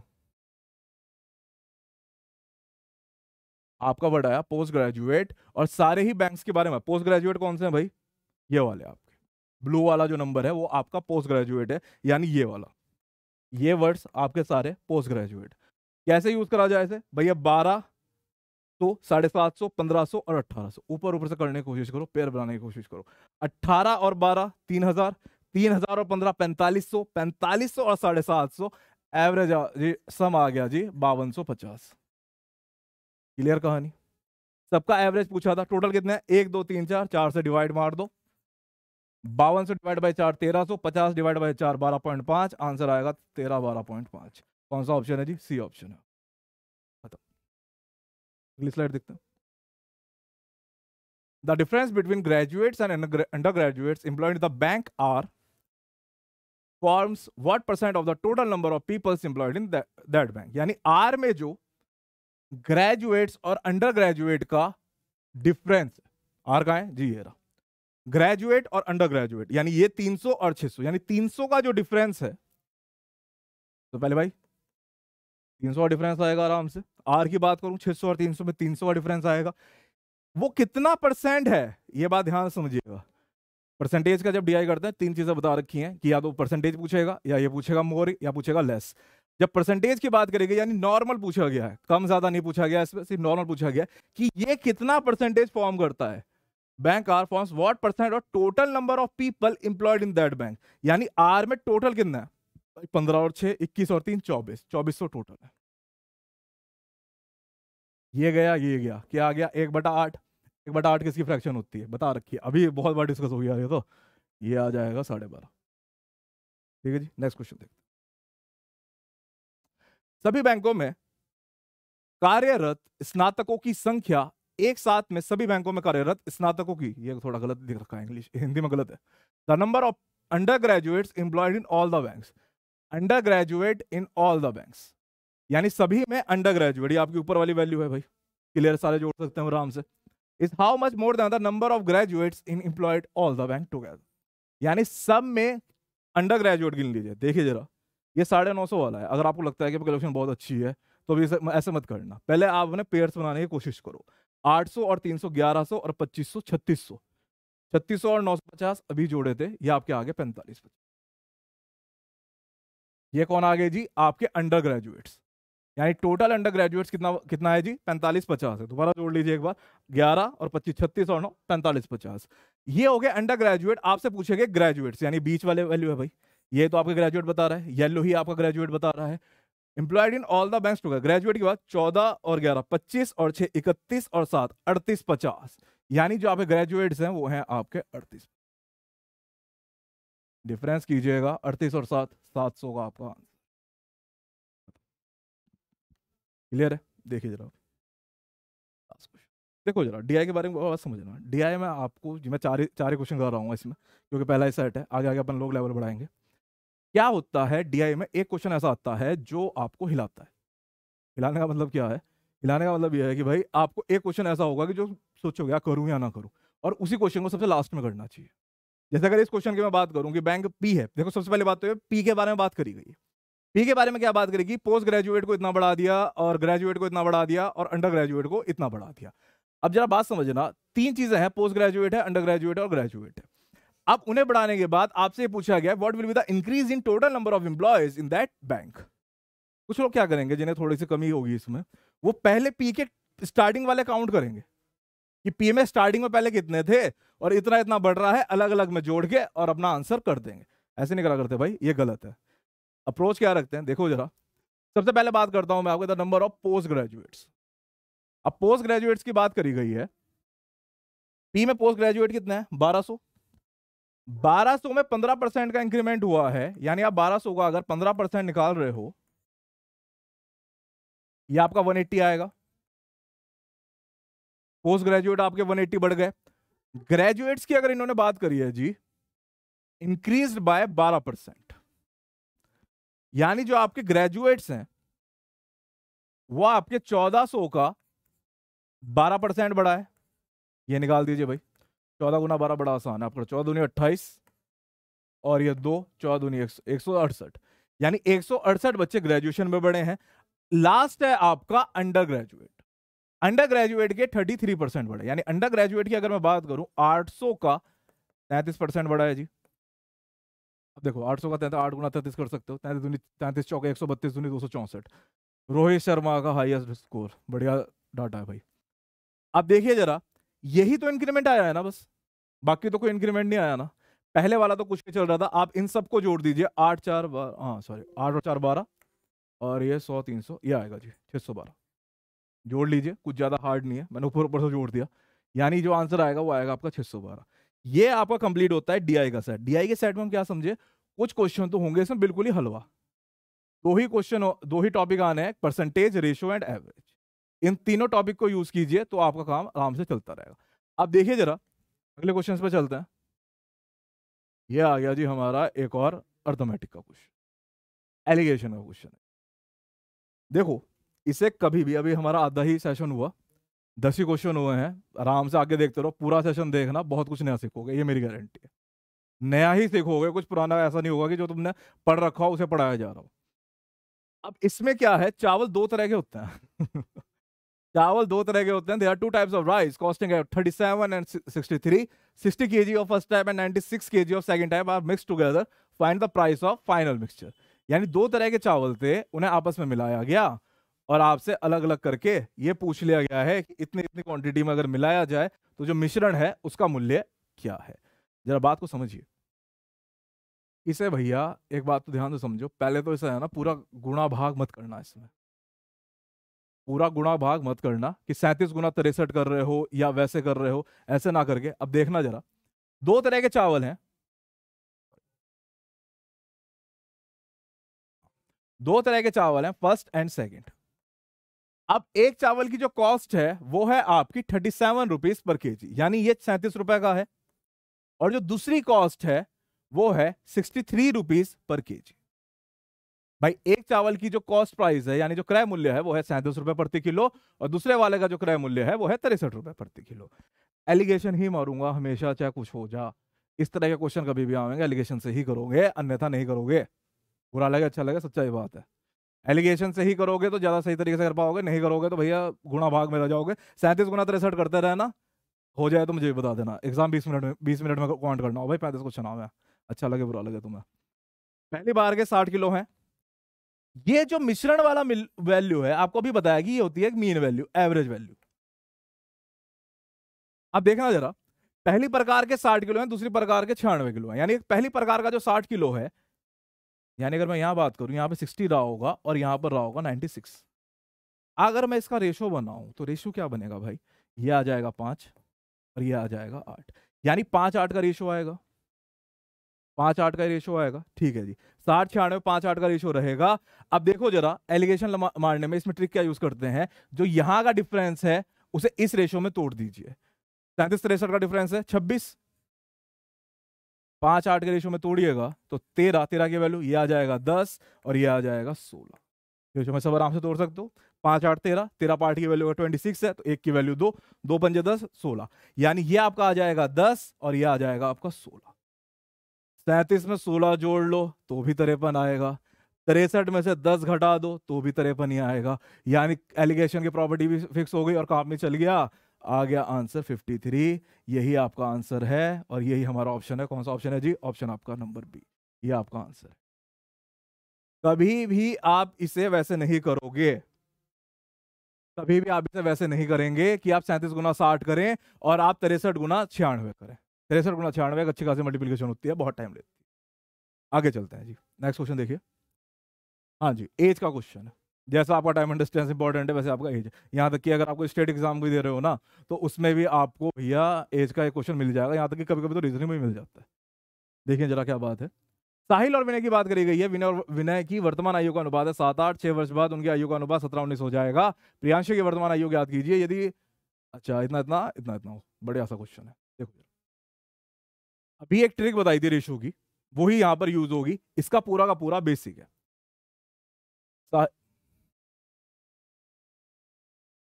आपका वर्ड आया पोस्ट ग्रेजुएट और सारे ही बैंक्स के बारे में पोस्ट ग्रेजुएट कौन से हैं भाई ये वाले आपके ब्लू वाला जो नंबर है वो आपका पोस्ट ग्रेजुएट है यानी ये वाला ये वर्ड्स आपके सारे पोस्ट ग्रेजुएट कैसे यूज करा जाए इसे भैया बारह तो साढ़े सात सौ पंद्रह सौ और अट्ठारह सौ ऊपर ऊपर से करने की कोशिश करो पेयर बनाने की कोशिश करो अट्ठारह और बारह तीन हजार तीन हजार और पंद्रह पैंतालीस सौ पैंतालीस सौ और साढ़े सात सौ एवरेज जी सम आ गया जी बावन सौ पचास क्लियर कहानी सबका एवरेज पूछा था टोटल कितना है एक दो तीन चार चार से डिवाइड मार दो बावन सौ डिवाइड बाई चार तेरह सौ पचास डिवाइड बाई चार बारह पॉइंट पांच आंसर आएगा तेरह बारह पॉइंट पांच कौन सा ऑप्शन है जी सी ऑप्शन है अगली स्लाइड देखते हैं the difference between graduates and undergraduates employed the bank R forms what percent of the total number of peoples employed in that bank यानी आर में जो ग्रेजुएट्स और अंडर ग्रेजुएट का difference R का है जी ये रहा ग्रेजुएट और अंडर ग्रेजुएट यानी ये 300 और 600 यानी 300 का जो डिफरेंस है तो पहले भाई तीन सौ डिफरेंस आएगा आराम से आर की बात करूं 600 और 300 में 300 का डिफरेंस आएगा वो कितना परसेंट है ये बात ध्यान समझिएगा परसेंटेज का जब डीआई करते हैं तीन चीज़ें बता रखी हैं कि या तो परसेंटेज पूछेगा या ये पूछेगा मोर या पूछेगा लेस जब परसेंटेज की बात करेगी यानी नॉर्मल पूछा गया है कम ज़्यादा नहीं पूछा गया इसमें सिर्फ नॉर्मल पूछा गया कि ये कितना परसेंटेज फॉर्म करता है bank R forms what percent और total number of people employed in that bank यानी आर में टोटल कितना है पंद्रह और छः इक्कीस और तीन चौबीस चौबीस सौ टोटल है ये गया ये गया क्या आ गया एक बटा आठ एक बटा आठ किसकी फ्रैक्शन होती है बता रखिए अभी बहुत बार डिस्कस हो गया ये तो ये आ जाएगा साढ़े बारह ठीक है जी नेक्स्ट क्वेश्चन देखते सभी बैंकों में कार्यरत स्नातकों की संख्या एक साथ में सभी बैंकों में कार्यरत स्नातकों की ये थोड़ा गलत दिख रखा है इंग्लिश हिंदी में गलत है the number of undergraduates employed in all the banks undergraduate in all the bank यानी सभी में अंडर ग्रेजुएट ये आपके ऊपर वाली वैल्यू है भाई क्लियर सारे जोड़ सकते हैं आराम से is how much more than the number of graduates in employed all the bank together यानी सब में अंडर ग्रेजुएट गिन लीजिए देखिए जरा ये साढ़े नौ सौ वाला है अगर आपको लगता है कि कलेक्शन बहुत अच्छी है तो भी ऐसे मत करना पहले आप अपने पेयर्स बनाने की कोशिश करो 800 और 300 1100 और 2500 3600 3600 और 950 अभी जोड़े थे ये आपके आगे पैंतालीस ये कौन आ गए जी आपके अंडर ग्रेजुएट्स यानी टोटल अंडर ग्रेजुएट्स कितना कितना है जी पैंतालीस पचास है दोबारा जोड़ लीजिए एक बार ग्यारह और पच्चीस छत्तीस और नौ पैंतालीस पचास ये हो गए अंडर ग्रेजुएट आपसे पूछेंगे ग्रेजुएट्स यानी बीच वाले वैल्यू है भाई ये तो आपका ग्रेजुएट बता रहा है येलो ही आपका ग्रेजुएट बता रहा है employed in all the bank to graduate के बाद चौदह और ग्यारह पच्चीस और छह इकतीस और सात अड़तीस पचास यानी जो आपके ग्रेजुएट्स हैं वो हैं आपके अड़तीस डिफरेंस कीजिएगा अड़तीस और सात सात सौ का आपका आंसर क्लियर है देखिए जरा देखो जरा डीआई के बारे में बहुत समझना डीआई में आपको जी मैं चार चार क्वेश्चन कर रहा हूँ इसमें क्योंकि पहला ही सेट है आगे आगे अपन लोग लेवल बढ़ाएंगे क्या होता है डीआई में एक क्वेश्चन ऐसा आता है जो आपको हिलाता है हिलाने का मतलब क्या है हिलाने का मतलब यह है कि भाई आपको एक क्वेश्चन ऐसा होगा कि जो सोचोगे करूँ या ना करूँ और उसी क्वेश्चन को सबसे लास्ट में करना चाहिए जैसे अगर इस क्वेश्चन की मैं बात करूं कि बैंक पी है देखो सबसे पहले बात तो है पी के बारे में बात करी गई पी के बारे में क्या बात करेगी पोस्ट ग्रेजुएट को इतना बढ़ा दिया और ग्रेजुएट को इतना बढ़ा दिया और अंडर ग्रेजुएट को इतना बढ़ा दिया अब जरा बात समझना तीन चीजें हैं पोस्ट ग्रेजुएट है अंडर ग्रेजुएट और ग्रेजुएट है अब उन्हें बढ़ाने के बाद आपसे पूछा गया what will be the increase in total number of employees in that bank कुछ लोग क्या करेंगे जिन्हें थोड़ी सी कमी होगी इसमें वो पहले पी के स्टार्टिंग वाले काउंट करेंगे कि पीएमएस स्टार्टिंग में पहले कितने थे और इतना इतना बढ़ रहा है अलग अलग में जोड़ के और अपना आंसर कर देंगे ऐसे नहीं करा करते भाई ये गलत है अप्रोच क्या रखते हैं देखो जरा सबसे पहले बात करता हूं मैं आपको नंबर ऑफ पोस्ट ग्रेजुएट्स अब पोस्ट ग्रेजुएट्स की बात करी गई है पी में पोस्ट ग्रेजुएट कितना है बारह सौ में पंद्रह परसेंट का इंक्रीमेंट हुआ है यानी आप बारह सौ का अगर पंद्रह परसेंट निकाल रहे हो ये आपका 180 आएगा पोस्ट ग्रेजुएट आपके 180 बढ़ गए ग्रेजुएट्स की अगर इन्होंने बात करी है जी इंक्रीज बाय 12 परसेंट यानी जो आपके ग्रेजुएट्स हैं वो आपके 1400 का 12 परसेंट बढ़ा है ये निकाल दीजिए भाई चौदह गुना बारह बड़ा आसान है आपका चौदह दुनिया अट्ठाईस और ये दो चौदह दुनिया एक सौ अड़सठ यानी एक सौ अड़सठ बच्चे ग्रेजुएशन में बढ़े हैं लास्ट है आपका अंडर ग्रेजुएट अंडर ग्रेजुएट के 33 परसेंट बढ़े यानी अंडर ग्रेजुएट की अगर मैं बात करूं 800 का तैंतीस परसेंट बढ़ा है जी अब देखो 800 का तैंतीस आठ गुना तैंतीस कर सकते हो तैंतीस दूनी तैंतीस चौके एक सौ बत्तीस दूनी दो सौ चौंसठ रोहित शर्मा का हाईएस्ट स्कोर बढ़िया डाटा है भाई आप देखिए जरा यही तो इंक्रीमेंट आया है ना बस बाकी तो कोई इंक्रीमेंट नहीं आया ना पहले वाला तो कुछ चल रहा था आप इन सबको जोड़ दीजिए आठ चार बारह हाँ सॉरी आठ और चार बारह और ये सौ तीन सौ ये आएगा जी छः सौ बारह जोड़ लीजिए कुछ ज़्यादा हार्ड नहीं है मैंने ऊपर ऊपर से जोड़ दिया यानी जो आंसर आएगा वो आएगा आपका छः सौ बारह ये आपका कंप्लीट होता है डीआई का सेट डीआई के सेट में हम क्या समझे कुछ क्वेश्चन तो होंगे इसमें बिल्कुल ही हलवा दो ही क्वेश्चन दो ही टॉपिक आने हैं परसेंटेज रेशो एंड एवरेज इन तीनों टॉपिक को यूज कीजिए तो आपका काम आराम से चलता रहेगा आप देखिए जरा अगले क्वेश्चन पर चलते हैं ये आ गया जी हमारा एक और अर्थमेटिक का क्वेश्चन एलिगेशन का क्वेश्चन देखो इसे कभी भी अभी हमारा आधा ही सेशन हुआ दस ही क्वेश्चन हुए हैं आराम से आगे देखते रहो पूरा सेशन देखना बहुत कुछ नया सीखोगे ये मेरी गारंटी है नया ही सीखोगे कुछ पुराना ऐसा नहीं होगा कि जो तुमने पढ़ रखा हो उसे पढ़ाया जा रहा हो अब इसमें क्या है चावल दो तरह के होते हैं चावल दो तरह के होते हैं they are two types of rice costing thirty seven and sixty three sixty K G of first type and ninety six K G of second type are mix together find the price of final mixture यानी दो तरह के चावल थे उन्हें आपस में मिलाया गया और आपसे अलग अलग करके ये पूछ लिया गया है कि इतनी इतनी क्वांटिटी में अगर मिलाया जाए तो जो मिश्रण है उसका मूल्य क्या है जरा बात को समझिए इसे भैया एक बात तो ध्यान से समझो पहले तो इसे है ना पूरा गुणा भाग मत करना इसमें पूरा गुणा भाग मत करना कि सैंतीस गुना तिरसठ कर रहे हो या वैसे कर रहे हो ऐसे ना करके अब देखना जरा दो तरह के चावल हैं दो तरह के चावल हैं फर्स्ट एंड सेकंड अब एक चावल की जो कॉस्ट है वो है आपकी थर्टी सेवन रुपीज पर के जी यानी ये सैंतीस रुपए का है और जो दूसरी कॉस्ट है वो है सिक्सटी थ्री रुपीज पर के जी भाई एक चावल की जो कॉस्ट प्राइस है यानी जो क्रय मूल्य है वो है सैंतीस रुपए प्रति किलो और दूसरे वाले का जो क्रय मूल्य है वो है तिरसठ रुपए प्रति किलो एलिगेशन ही मारूंगा हमेशा चाहे कुछ हो जा इस तरह के क्वेश्चन कभी भी आएंगे एलिगेशन से ही करोगे अन्यथा नहीं करोगे बुरा लगे अच्छा लगे सच्चाई बात है एलिगेशन से ही करोगे तो ज़्यादा सही तरीके से कर पाओगे नहीं करोगे तो भैया गुणा भाग में रह जाओगे सैंतीस गुना तिरसठ करते रहना हो जाए तो मुझे भी बता देना एग्जाम बीस मिनट में बीस मिनट में काउंट करना हो भाई पैंतीस क्वेश्चन आओ मैं अच्छा लगे बुरा लगे तुम्हें पहली बार के साठ किलो है ये जो मिश्रण वाला वैल्यू है आपको अभी बताया कि ये होती है मीन वैल्यू एवरेज वैल्यू अब देखना जरा पहली प्रकार के साठ किलो हैं दूसरी प्रकार के छियानवे किलो हैं यानी पहली प्रकार का जो साठ किलो है यानी अगर मैं यहाँ बात करूँ यहाँ पे सिक्सटी रहा होगा और यहाँ पर रहा होगा नाइन्टी सिक्स अगर मैं इसका रेशो बनाऊँ तो रेशो क्या बनेगा भाई ये आ जाएगा पाँच और ये आ जाएगा आठ यानी पाँच आठ का रेशो आएगा पाँच आठ का रेशो आएगा ठीक है जी साठ छियानवे पाँच आठ का रेशो रहेगा अब देखो जरा एलिगेशन मारने में इसमें ट्रिक क्या यूज़ करते हैं जो यहाँ का डिफरेंस है उसे इस रेशो में तोड़ दीजिए सैंतीस तिरसठ का डिफरेंस है छब्बीस पांच आठ के रेशो में तोड़िएगा तो तेरह तेरह की वैल्यू ये आ जाएगा दस और ये आ जाएगा सोलह रेशो में सब आराम से तोड़ सकते हो पांच आठ तेरह तेरह पार्ट की वैल्यू ट्वेंटी सिक्स है तो एक की वैल्यू दो दो पंजे दस सोलह यानी ये आपका आ जाएगा दस और ये आ जाएगा आपका सोलह सैंतीस में सोलह जोड़ लो तो भी तरेपन आएगा तिरसठ में से दस घटा दो तो भी तरेपन ही आएगा यानी एलिगेशन की प्रॉपर्टी भी फिक्स हो गई और काम भी चल गया आ गया आंसर 53 यही आपका आंसर है और यही हमारा ऑप्शन है कौन सा ऑप्शन है जी ऑप्शन आपका नंबर बी ये आपका आंसर है कभी भी आप इसे वैसे नहीं करोगे कभी भी आप इसे वैसे नहीं करेंगे कि आप सैंतीस गुना साठ करें और आप तिरसठ गुना छियानवे करें तिरसठ गुना छियानवे अच्छी खासी मल्टीप्लीकेशन होती है बहुत टाइम लेती है आगे चलते हैं जी नेक्स्ट क्वेश्चन देखिए हाँ जी एज का क्वेश्चन है जैसा आपका टाइम एंड डिस्टेंस इंपॉर्टेंट है वैसे आपका एज यहाँ तक कि अगर आपको स्टेट एग्जाम भी दे रहे हो ना तो उसमें भी आपको भैया एज का एक क्वेश्चन मिल जाएगा यहाँ तक कि कभी कभी तो रीजनिंग भी मिल जाता है देखिए जरा क्या बात है साहिल और विनय की बात करी गई है विनय और विनय की वर्तमान आयु का अनुपात है सात आठ छह वर्ष बाद उनकी आयु का अनुपात सत्रह उन्नीस हो जाएगा प्रियांशु की वर्तमान आयु याद कीजिए यदि अच्छा इतना इतना इतना इतना हो बढ़िया सा क्वेश्चन है देखो अभी एक ट्रिक बताई थी रेशो की वही यहाँ पर यूज होगी इसका पूरा का पूरा बेसिक है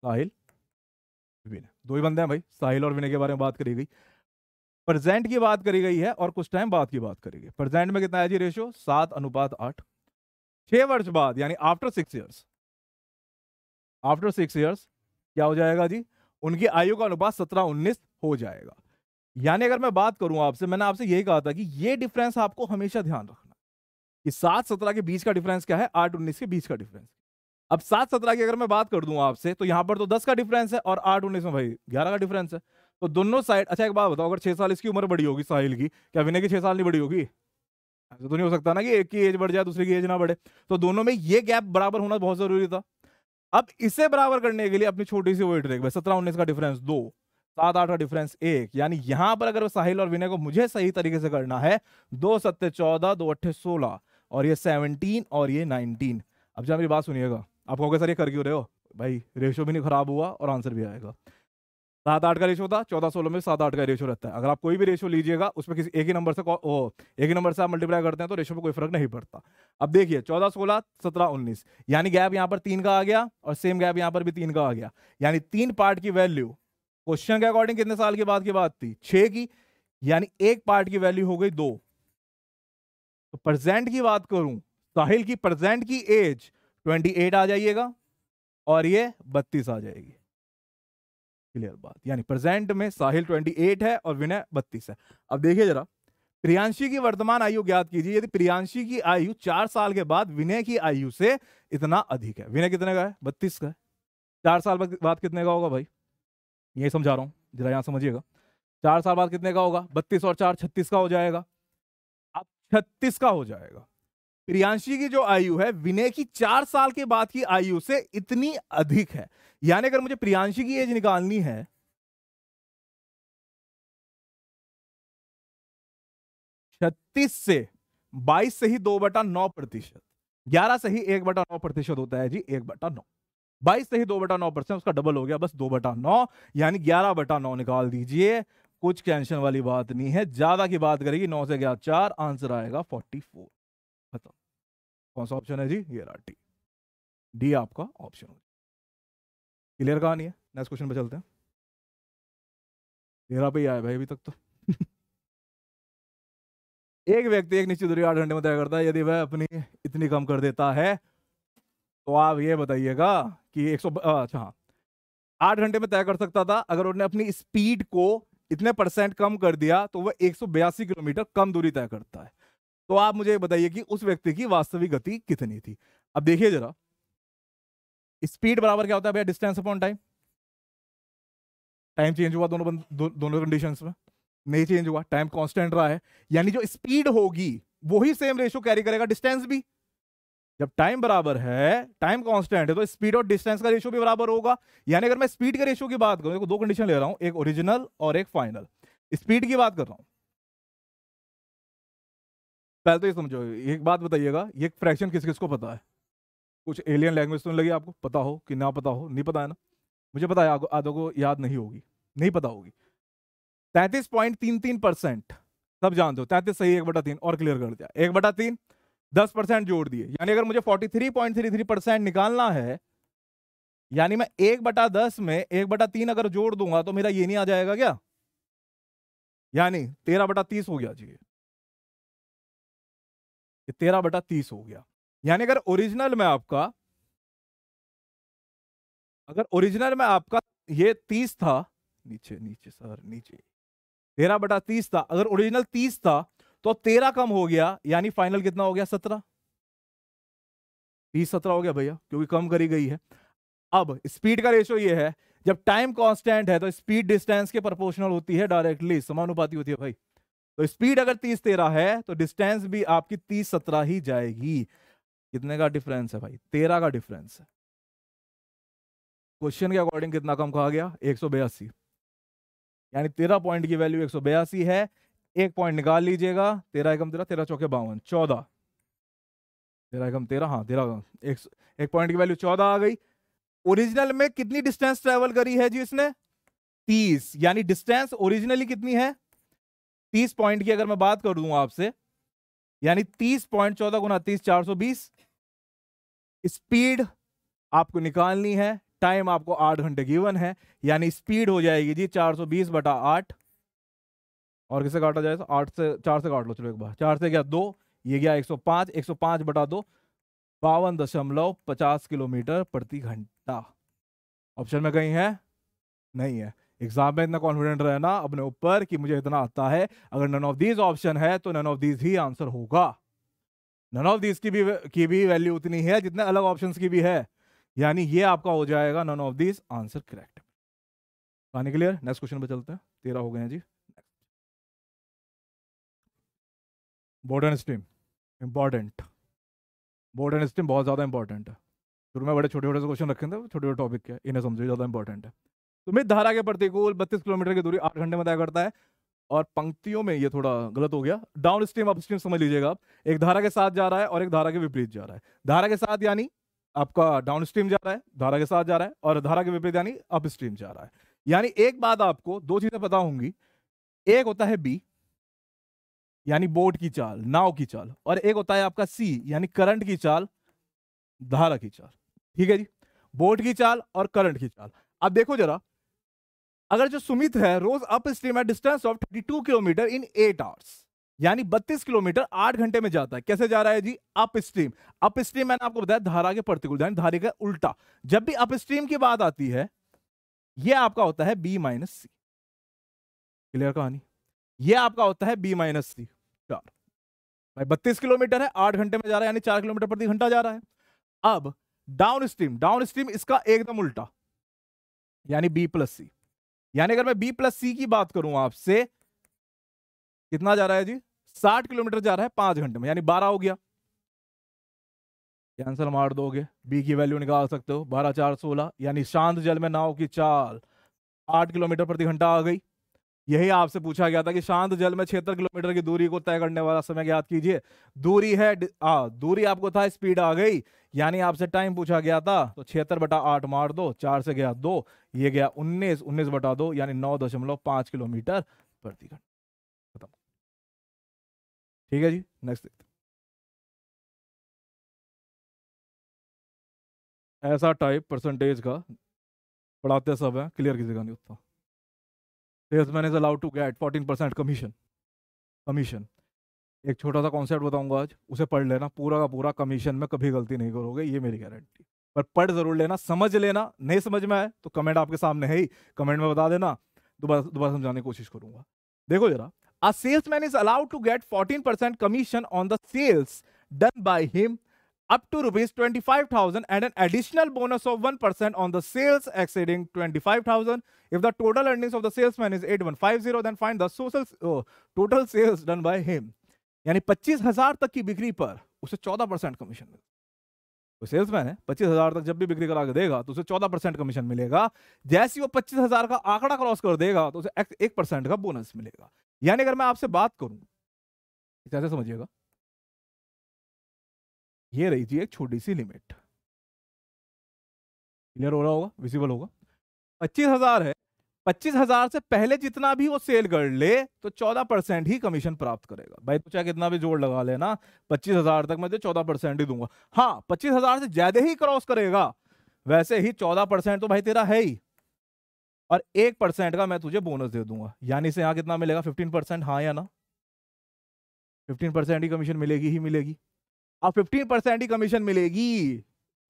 साहिल विनय दो ही बंदे हैं भाई साहिल और विनय के बारे में बात करी गई प्रेजेंट की बात करी गई है और कुछ टाइम बाद की बात करी गई प्रेजेंट में कितना है जी रेशियो सात अनुपात आठ छह वर्ष बाद यानी after six years after six years क्या हो जाएगा जी उनकी आयु का अनुपात सत्रह उन्नीस हो जाएगा यानी अगर मैं बात करूं आपसे मैंने आपसे यही कहा था कि ये डिफरेंस आपको हमेशा ध्यान रखना कि सात सत्रह के बीच का डिफरेंस क्या है आठ उन्नीस के बीच का डिफरेंस अब सात सत्रह की अगर मैं बात कर दूं आपसे तो यहाँ पर तो दस का डिफरेंस है और आठ उन्नीस में भाई ग्यारह का डिफरेंस है तो दोनों साइड अच्छा एक बात बताओ अगर छह साल इसकी उम्र बड़ी होगी साहिल की क्या विनय की छह साल नहीं बड़ी होगी ऐसा तो नहीं हो सकता ना कि एक की एज बढ़ जाए दूसरी की एज ना बढ़े तो दोनों में ये गैप बराबर होना बहुत जरूरी था अब इसे बराबर करने के लिए अपनी छोटी सी वेट देख भाई सत्रह उन्नीस का डिफरेंस दो सात आठ का डिफरेंस एक यानी यहां पर अगर साहिल और विनय को मुझे सही तरीके से करना है दो सत्य चौदह दो अट्ठे सोलह और ये सेवनटीन और ये नाइनटीन अब जहाँ मेरी बात सुनिएगा आप कहोगे सर ये कर क्यों रहे हो भाई रेशो भी नहीं खराब हुआ और आंसर भी आएगा सात आठ का रेशो था चौदह सोलह में सात आठ का रेशो रहता है अगर आप कोई भी रेशो लीजिएगा उसमें किसी एक ही नंबर से ओ, एक ही नंबर से आप मल्टीप्लाई करते हैं तो रेशो में कोई फर्क नहीं पड़ता अब देखिए चौदह सोलह सत्रह उन्नीस यानी गैप यहाँ पर तीन का आ गया और सेम गैप यहाँ पर भी तीन का आ गया यानी तीन पार्ट की वैल्यू क्वेश्चन के अकॉर्डिंग कितने साल के बाद की बात थी छः की यानी एक पार्ट की वैल्यू हो गई दो तो प्रेजेंट की बात करूं साहिल की प्रेजेंट की एज ट्वेंटी एट आ जाइएगा और ये बत्तीस आ जाएगी क्लियर बात यानी प्रेजेंट में साहिल 28 है और विनय 32 है अब देखिए जरा प्रियांशी की वर्तमान आयु ज्ञात कीजिए यदि प्रियांशी की आयु चार साल के बाद विनय की आयु से इतना अधिक है विनय कितने का है बत्तीस का है चार साल बाद कितने का होगा भाई यही समझा रहा हूँ जरा यहाँ समझिएगा चार साल बाद कितने का होगा बत्तीस और चार छत्तीस का हो जाएगा अब छत्तीस का हो जाएगा रियांशी की जो आयु है विनय की चार साल के बाद की आयु से इतनी अधिक है यानी अगर मुझे प्रियांशी की एज निकालनी है छत्तीस से बाईस से ही दो बटा नौ प्रतिशत ग्यारह से ही एक बटा नौ प्रतिशत होता है जी एक बटा नौ बाईस से ही दो बटा नौ परसेंट उसका डबल हो गया बस दो बटा नौ यानी ग्यारह बटा नौ निकाल दीजिए कुछ टेंशन वाली बात नहीं है ज्यादा की बात करेगी नौ से ग्यारह चार आंसर आएगा फोर्टी फोर कौन सा ऑप्शन है जी ये रहा डी डी आपका ऑप्शन हो क्लियर कहा नहीं है नेक्स्ट क्वेश्चन पे चलते हैं तेरा पे ही आया भाई अभी तक तो एक व्यक्ति एक निश्चित दूरी आठ घंटे में तय करता है यदि वह अपनी इतनी कम कर देता है तो आप ये बताइएगा कि एक सौ अच्छा हाँ आठ घंटे में तय कर सकता था अगर उन्होंने अपनी स्पीड को इतने परसेंट कम कर दिया तो वह एक किलोमीटर कम दूरी तय करता है तो आप मुझे बताइए कि उस व्यक्ति की वास्तविक गति कितनी थी अब देखिए जरा स्पीड बराबर क्या होता है भैया distance upon time time change हुआ दोनों दो, दोनों कंडीशन में नहीं चेंज हुआ टाइम कॉन्स्टेंट रहा है यानी जो स्पीड होगी वही सेम रेशियो कैरी करेगा डिस्टेंस भी जब टाइम बराबर है टाइम कांस्टेंट है तो स्पीड और डिस्टेंस का रेशियो भी बराबर होगा यानी अगर मैं स्पीड के रेशियो की बात करूं देखो दो कंडीशन ले रहा हूं एक ओरिजिनल और एक फाइनल स्पीड की बात कर रहा हूं पहले तो ये समझो एक बात बताइएगा ये फ्रैक्शन किस किस को पता है कुछ एलियन लैंग्वेज तो लगी आपको पता हो कि ना पता हो नहीं पता है ना मुझे पता है आधों को याद नहीं होगी नहीं पता होगी तैंतीस पॉइंट तीन तीन परसेंट सब जान दो तैंतीस सही एक बटा तीन और क्लियर कर दिया एक बटा तीन दस परसेंट जोड़ दिए यानी अगर मुझे forty three point three three percent निकालना है यानी मैं एक बटा दस में एक बटा तीन अगर जोड़ दूंगा तो मेरा ये नहीं आ जाएगा क्या यानी तेरह बटा तीस हो गया जी ये तेरह बटा तीस हो गया यानी अगर ओरिजिनल में आपका अगर ओरिजिनल में आपका ये तीस था नीचे नीचे सर नीचे तेरह बटा तीस था अगर ओरिजिनल तीस था तो तेरह कम हो गया यानी फाइनल कितना हो गया सत्रह तीस सत्रह हो गया भैया क्योंकि कम करी गई है अब स्पीड का रेशियो ये है जब टाइम कांस्टेंट है तो स्पीड डिस्टेंस के प्रोपोर्शनल होती है डायरेक्टली समानुपाती होती है भाई तो स्पीड अगर तीस तेरह है तो डिस्टेंस भी आपकी तीस सत्रह ही जाएगी कितने का डिफरेंस है भाई तेरह का डिफरेंस है क्वेश्चन के अकॉर्डिंग कितना कम कहा गया एक सौ बयासी यानी तेरह पॉइंट की वैल्यू एक सौ बयासी है एक पॉइंट निकाल लीजिएगा तेरह एकम तेरह तेरह चौके बावन चौदह तेरह एकम तेरह हाँ तेरह एक, एक पॉइंट की वैल्यू चौदह आ गई ओरिजिनल में कितनी डिस्टेंस ट्रेवल करी है जी इसने तीस यानी डिस्टेंस ओरिजिनली कितनी है तीस पॉइंट की अगर मैं बात कर दूं आपसे यानी तीस पॉइंट चौदह गुना तीस चार सौ बीस स्पीड आपको निकालनी है टाइम आपको आठ घंटे गिवन है यानी स्पीड हो जाएगी जी चार सौ बीस बटा आठ और किसे काटा जाए तो आठ से चार से काट लो चलो एक बार चार से गया दो ये गया एक सौ पाँच एक सौ पाँच बटा दो बावन दशमलव पचास किलोमीटर प्रति घंटा ऑप्शन में कहीं है नहीं है एग्जाम में इतना कॉन्फिडेंट रहना अपने ऊपर कि मुझे इतना आता है अगर नन ऑफ दीज ऑप्शन है तो नन ऑफ दीज ही आंसर होगा नन ऑफ दीज की भी की भी वैल्यू उतनी है जितने अलग ऑप्शन की भी है यानी ये आपका हो जाएगा none of these answer correct पानी क्लियर नेक्स्ट क्वेश्चन पर चलते हैं तेरह हो गए हैं जी बॉर्डर स्टीम इंपॉर्टेंट एंड स्टीम बहुत ज़्यादा इंपॉर्टेंट है शुरू में बड़े छोटे छोटे से क्वेश्चन रखे थे छोटे छोटे टॉपिक के इन्हें समझो ज़्यादा इंपॉर्टेंट है सुमित तो धारा के प्रतिकूल बत्तीस किलोमीटर की दूरी आठ घंटे में तय करता है और पंक्तियों में ये थोड़ा गलत हो गया डाउन स्ट्रीम अपस्ट्रीम समझ लीजिएगा आप एक धारा के साथ जा रहा है और एक धारा के विपरीत जा रहा है धारा के साथ यानी आपका डाउन स्ट्रीम जा रहा है धारा के साथ जा रहा है और धारा के विपरीत यानी अपस्ट्रीम जा रहा है यानी एक बात आपको दो चीजें पता होंगी एक होता है बी यानी बोट की चाल नाव की चाल और एक होता है आपका सी यानी करंट की चाल धारा की चाल ठीक है जी बोट की चाल और करंट की चाल अब देखो जरा अगर जो सुमित है rows upstream at distance of 32 kilometre in 8 hours यानी 32 किलोमीटर 8 घंटे में जाता है कैसे जा रहा है जी अप स्ट्रीम अप स्ट्रीम मैंने आपको बताया धारा के प्रतिकूल यानी धारे का उल्टा जब भी अप स्ट्रीम की बात आती है यह आपका होता है बी माइनस सी क्लियर कहानी यह आपका होता है बी माइनस सी चार भाई बत्तीस किलोमीटर है आठ घंटे में जा रहा है यानी चार किलोमीटर प्रति घंटा जा रहा है अब डाउन स्ट्रीम डाउन स्ट्रीम इसका एकदम उल्टा यानी बी प्लस सी यानी अगर मैं बी प्लस सी की बात करूं आपसे कितना जा रहा है जी साठ किलोमीटर जा रहा है पांच घंटे में यानी बारह हो गया कैंसल मार दोगे बी की वैल्यू निकाल सकते हो बारह चार सोलह यानी शांत जल में नाव की चाल आठ किलोमीटर प्रति घंटा आ गई यही आपसे पूछा गया था कि शांत जल में छिहत्तर किलोमीटर की दूरी को तय करने वाला समय याद कीजिए दूरी है आ, दूरी आपको था स्पीड आ गई यानी आपसे टाइम पूछा गया था तो छिहत्तर बटा आठ मार दो चार से गया दो ये गया उन्नीस उन्नीस बटा दो यानी नौ दशमलव पांच किलोमीटर प्रति घंटा खत्म ठीक है जी नेक्स्ट देखते ऐसा टाइप परसेंटेज का पढ़ाते सब है क्लियर किसी का नहीं होता salesman is allowed to get fourteen percent commission commission एक छोटा सा कॉन्सेप्ट बताऊंगा आज उसे पढ़ लेना पूरा का पूरा कमीशन में कभी गलती नहीं करोगे ये मेरी गारंटी पर पढ़ जरूर लेना समझ लेना नहीं समझ में आए तो कमेंट आपके सामने है ही कमेंट में बता देना दोबारा दोबारा समझाने की कोशिश करूंगा देखो जरा a salesman is allowed to get 14% commission on the sales done by him up to rupees 25,000 and an additional bonus of 1% on the sales exceeding 25,000. If the total earnings of the salesman is 8150, then find the social oh, total sales done by him. यानी 25,000 तक की बिक्री पर उसे 14 percent commission मिलेगा salesman है 25,000 तक जब भी बिक्री करा के देगा तो उसे 14 परसेंट कमीशन मिलेगा जैसे वो 25,000 का आंकड़ा क्रॉस कर देगा तो उसे एक परसेंट का बोनस मिलेगा यानी अगर मैं आपसे बात करूं कैसे समझिएगा ये रही थी एक छोटी सी लिमिट क्लियर हो रहा होगा विजिबल होगा पच्चीस हजार है पच्चीस हजार से पहले जितना भी वो सेल कर ले तो चौदह परसेंट ही कमीशन प्राप्त करेगा भाई तू तो चाहे कितना भी जोड़ लगा लेना पच्चीस हजार तक मैं तो चौदह परसेंट ही दूंगा हाँ पच्चीस हजार से ज्यादा ही क्रॉस करेगा वैसे ही चौदह परसेंट तो भाई तेरा है ही और एक परसेंट का मैं तुझे बोनस दे दूंगा यानी से यहाँ कितना मिलेगा फिफ्टीन परसेंट हाँ या ना फिफ्टीन परसेंट ही कमीशन मिलेगी ही मिलेगी अब फिफ्टीन परसेंट ही कमीशन मिलेगी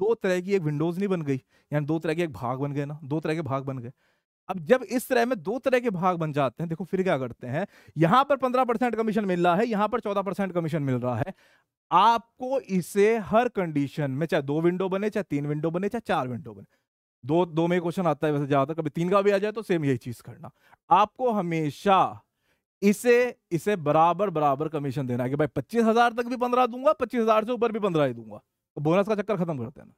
दो तरह की एक विंडोज नहीं बन गई यानी दो तरह के एक भाग बन गए ना दो तरह के भाग बन गए अब जब इस तरह में दो तरह के भाग बन जाते हैं देखो फिर क्या करते हैं यहां पर पंद्रह परसेंट कमीशन मिल रहा है यहां पर चौदह परसेंट कमीशन मिल रहा है आपको इसे हर कंडीशन में चाहे दो विंडो बने चाहे तीन विंडो बने चाहे चार विंडो बने दो दो में क्वेश्चन आता है वैसे ज्यादा कभी तीन का भी आ जाए तो सेम यही चीज करना आपको हमेशा इसे इसे बराबर बराबर कमीशन देना है कि भाई पच्चीस हजार तक भी पंद्रह दूंगा पच्चीस हजार से ऊपर भी पंद्रह ही दूंगा तो बोनस का चक्कर खत्म कर देना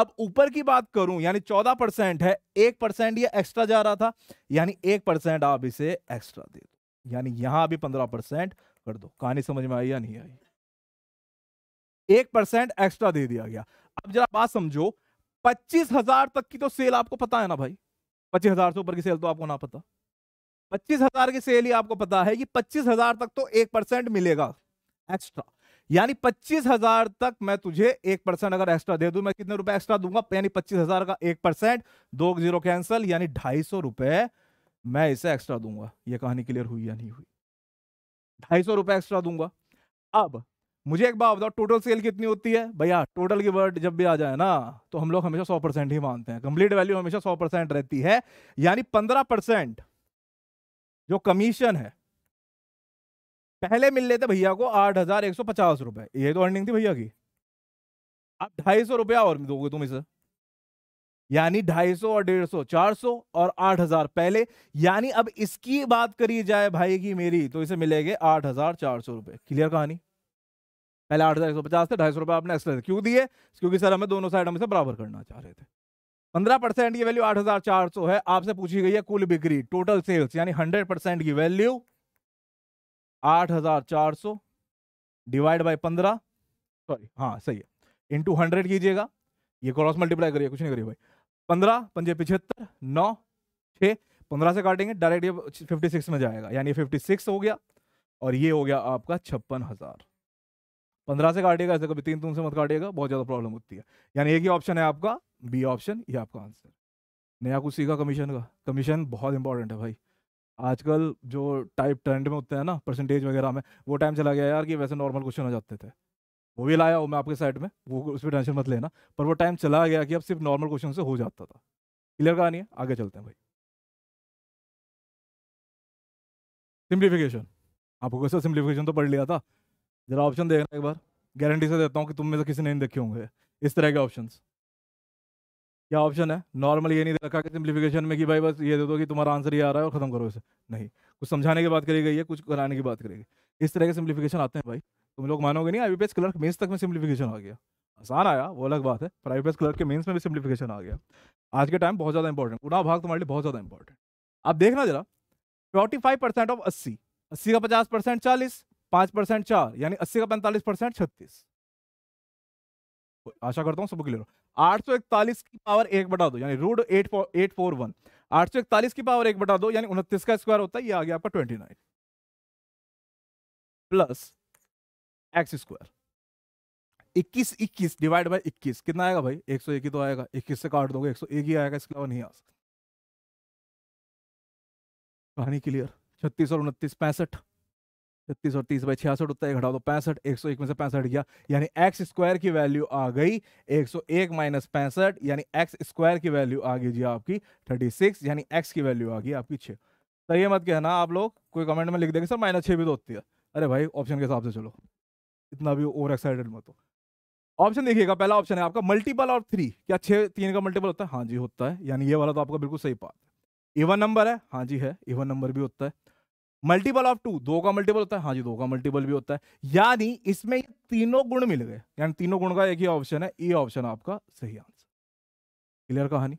अब ऊपर की बात करूं यानी चौदह परसेंट है एक परसेंट यह एक्स्ट्रा जा रहा था यानी एक परसेंट आप इसे एक्स्ट्रा दे दो यानी यहां भी पंद्रह परसेंट कर दो कहानी समझ में आई या नहीं आई एक परसेंट एक्स्ट्रा दे दिया गया अब जरा बात समझो पच्चीस हजार तक की तो सेल आपको पता है ना भाई पच्चीस हजार से ऊपर की सेल तो आपको ना पता पच्चीस हजार की सेल ही आपको पता है कि पच्चीस हजार तक तो एक परसेंट मिलेगा एक्स्ट्रा यानी पच्चीस हजार तक मैं तुझे एक परसेंट अगर एक्स्ट्रा दे दूं मैं कितने रुपए एक्स्ट्रा दूंगा यानी पच्चीस हजार का एक परसेंट दो जीरो कैंसिल यानी ढाई सौ रुपए मैं इसे एक्स्ट्रा दूंगा ये कहानी क्लियर हुई या नहीं हुई ढाई सौ रुपए एक्स्ट्रा दूंगा अब मुझे एक बात बताओ टोटल सेल कितनी होती है भैया टोटल की वर्ड जब भी आ जाए ना तो हम लोग हमेशा सौ परसेंट ही मानते हैं कंप्लीट वैल्यू हमेशा सौ परसेंट रहती है यानी पंद्रह परसेंट जो कमीशन है पहले मिल लेते भैया को आठ हजार एक सौ पचास रुपए ये तो अर्निंग थी भैया की अब ढाई सौ रुपया और दोगे तुम इसे यानी सौ और चार सौ और हजार पहले यानी अब इसकी बात करी जाए भाई की मेरी तो इसे मिलेंगे सौ रुपए क्लियर कहानी पहले आठ हजार एक सौ पचास थे ढाई सौ रुपये आपने एक्सप्रेस क्यों दिए क्योंकि सर हमें दोनों साइड हम बराबर करना चाह रहे थे पंद्रह परसेंट की वैल्यू आठ हजार चार सौ है आपसे पूछी गई है कुल बिक्री टोटल सेल्स यानी हंड्रेड परसेंट की वैल्यू आठ हजार चार सौ डिवाइड बाई पंद्रह सॉरी हाँ सही है इंटू हंड्रेड कीजिएगा ये क्रॉस मल्टीप्लाई करिए कुछ नहीं करिए भाई पंद्रह पंजे पिछहत्तर नौ छः पंद्रह से काटेंगे डायरेक्ट ये फिफ्टी सिक्स में जाएगा यानी फिफ्टी सिक्स हो गया और ये हो गया आपका छप्पन हज़ार पंद्रह से काटिएगा ऐसे कभी तीन तुम से मत काटिएगा बहुत ज़्यादा प्रॉब्लम होती है यानी एक ही ऑप्शन है आपका बी ऑप्शन ये आपका आंसर नया कुछ सीखा कमीशन का कमीशन बहुत इंपॉर्टेंट है भाई आजकल जो टाइप ट्रेंड में होते हैं ना परसेंटेज वगैरह में वो टाइम चला गया यार कि वैसे नॉर्मल क्वेश्चन हो जाते थे वो भी लाया हो मैं आपके साइड में वो उस पर टेंशन मत लेना पर वो टाइम चला गया कि अब सिर्फ नॉर्मल क्वेश्चन से हो जाता था क्लियर कहानी है आगे चलते हैं भाई सिंप्लीफिकेशन आपको कैसे सिंप्लीफिकेशन तो पढ़ लिया था जरा ऑप्शन देखना एक बार गारंटी से देता हूँ कि तुम में से किसी ने नहीं देखे होंगे इस तरह के ऑप्शन क्या ऑप्शन है नॉर्मल ये नहीं रखा कि सिंप्लीफिकेशन में कि भाई बस ये दे दो कि तुम्हारा आंसर ये आ रहा है और खत्म करो इसे नहीं कुछ समझाने की बात करी गई है कुछ कराने की बात करी गई इस तरह के सिंप्लीफिकेशन आते हैं भाई तुम लोग मानोगे नहीं आई क्लर्क मेन्स तक में सिंप्लीफिकेशन आ गया आसान आया वो अलग बात है पर आई क्लर्क के मेन्स में भी सिंप्लीफिकेशन आ गया आज के टाइम बहुत ज़्यादा इंपॉर्टेंट गुना भाग तुम्हारे लिए बहुत ज़्यादा इंपॉर्टेंट आप देखना जरा फोर्टी फाइव परसेंट ऑफ अस्सी अस्सी का पचास परसेंट चालीस पांच परसेंट चार यानी अस्सी का पैंतालीस परसेंट छत्तीस आशा करता हूं सबको क्लियर आठ सौ इकतालीस की पावर एक बटा दो यानी root eight four eight four one आठ सौ इकतालीस की पावर एक बटा दो यानी उनतीस का स्क्वायर होता है ये आ गया आपका twenty nine plus x square इक्कीस इक्कीस डिवाइड बाई इक्कीस कितना आएगा भाई एक सौ एक ही तो आएगा इक्कीस से काट दोगे एक सौ एक ही आएगा इसके अलावा नहीं आ सकता कहानी क्लियर छत्तीस और उनतीस पैंसठ छत्तीस और तीस बाई छियासठ उत्तर है हटाओ तो पैंसठ एक सौ एक में से पैंसठ गया यानी एक्स स्क्वायर की वैल्यू आ गई एक सौ एक माइनस पैंसठ यानी एक्स स्क्वायर की वैल्यू आ गई जी आपकी थर्टी सिक्स यानी एक्स की वैल्यू आ गई आपकी छः सही है मत कहना आप लोग कोई कमेंट में लिख देंगे सर माइनस छः भी तो होती है अरे भाई ऑप्शन के हिसाब से चलो इतना भी ओवर एक्साइटेड मत हो ऑप्शन देखिएगा पहला ऑप्शन है आपका मल्टीपल और थ्री क्या छः तीन का मल्टीपल होता है हाँ जी होता है यानी ये वाला तो आपका बिल्कुल सही बात है इवन नंबर है हाँ जी है इवन नंबर भी होता है मल्टीपल ऑफ टू दो का मल्टीपल होता है हाँ जी दो का मल्टीपल भी होता है यानी इसमें तीनों गुण मिल गए यानी तीनों गुण का एक ही ऑप्शन है ए ऑप्शन आपका सही आंसर क्लियर कहानी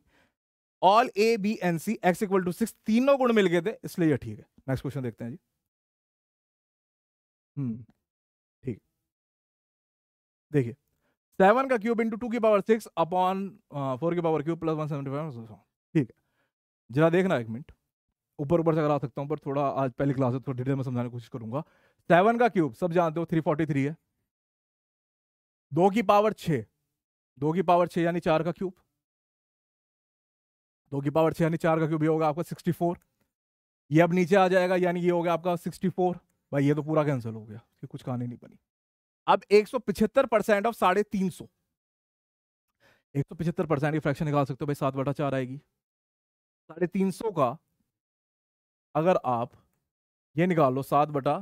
all A B and C x equal to six तीनों गुण मिल गए थे इसलिए यह ठीक है नेक्स्ट क्वेश्चन देखते हैं जी हम्म ठीक देखिए सेवन का क्यूब इंटू टू की पावर सिक्स अपॉन फोर की power cube plus one seventy five ठीक है जरा देखना एक मिनट ऊपर ऊपर से करा सकता हूँ पर थोड़ा आज पहली क्लास है तो थोड़ा डिटेल में समझाने की कोशिश करूंगा सेवन का क्यूब सब जानते हो थ्री फोर्टी थ्री है दो की पावर छ दो की पावर छः यानी चार का क्यूब दो की पावर छ यानी चार का क्यूब ये होगा आपका सिक्सटी फोर ये अब नीचे आ जाएगा यानी ये हो गया आपका सिक्सटी फोर भाई ये तो पूरा कैंसिल हो गया कि कुछ कहानी नहीं बनी अब एक सौ पिछहत्तर परसेंट ऑफ साढ़े तीन सौ एक सौ पिछहत्तर परसेंट की फ्रैक्शन निकाल सकते हो भाई सात बटा चार आएगी साढ़े तीन सौ का अगर आप ये निकाल लो सात बटा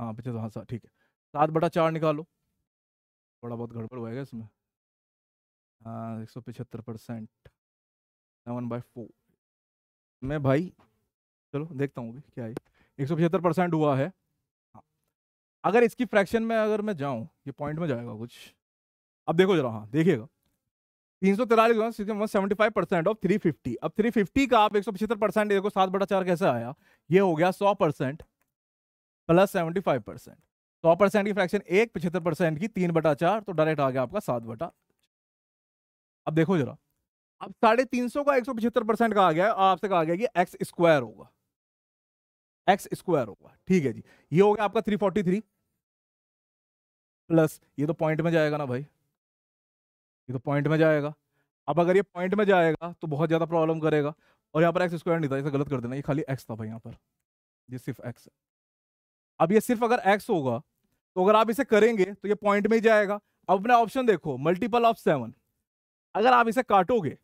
हाँ पचास हाँ सात ठीक है सात बटा चार निकालो थोड़ा बहुत गड़बड़ होएगा इसमें हाँ एक सौ पचहत्तर परसेंट सेवन बाई फोर मैं भाई चलो देखता हूँ क्या है एक सौ पचहत्तर परसेंट हुआ है हाँ अगर इसकी फ्रैक्शन में अगर मैं जाऊँ ये पॉइंट में जाएगा कुछ अब देखो जरा हाँ देखिएगा तीन सौ तिरालीस seventy five percent of three fifty अब थ्री फिफ्टी का आप एक सौ पचहत्तर परसेंट देखो सात बटा चार कैसे आया ये हो गया सौ percent plus seventy five percent सौ परसेंट की फ्रैक्शन एक पचहत्तर परसेंट की तीन बटा चार तो डायरेक्ट आ गया आपका सात बटा अब देखो जरा अब साढ़े तीन सौ का एक सौ पचहत्तर परसेंट कहा गया आपसे कहा गया कि एक्स स्क्वायर होगा एक्स स्क्वायर होगा ठीक है जी ये हो गया आपका थ्री फोर्टी थ्री प्लस ये तो पॉइंट में जाएगा ना भाई ये तो पॉइंट में जाएगा अब अगर ये पॉइंट में जाएगा तो बहुत ज़्यादा प्रॉब्लम करेगा और यहाँ पर एक्स स्क्वायर नहीं था इसे गलत कर देना ये खाली एक्स था भाई यहाँ पर ये सिर्फ एक्स है अब ये सिर्फ अगर एक्स होगा तो अगर आप इसे करेंगे तो ये पॉइंट में ही जाएगा अब अपना ऑप्शन देखो मल्टीपल ऑफ सेवन अगर आप इसे काटोगे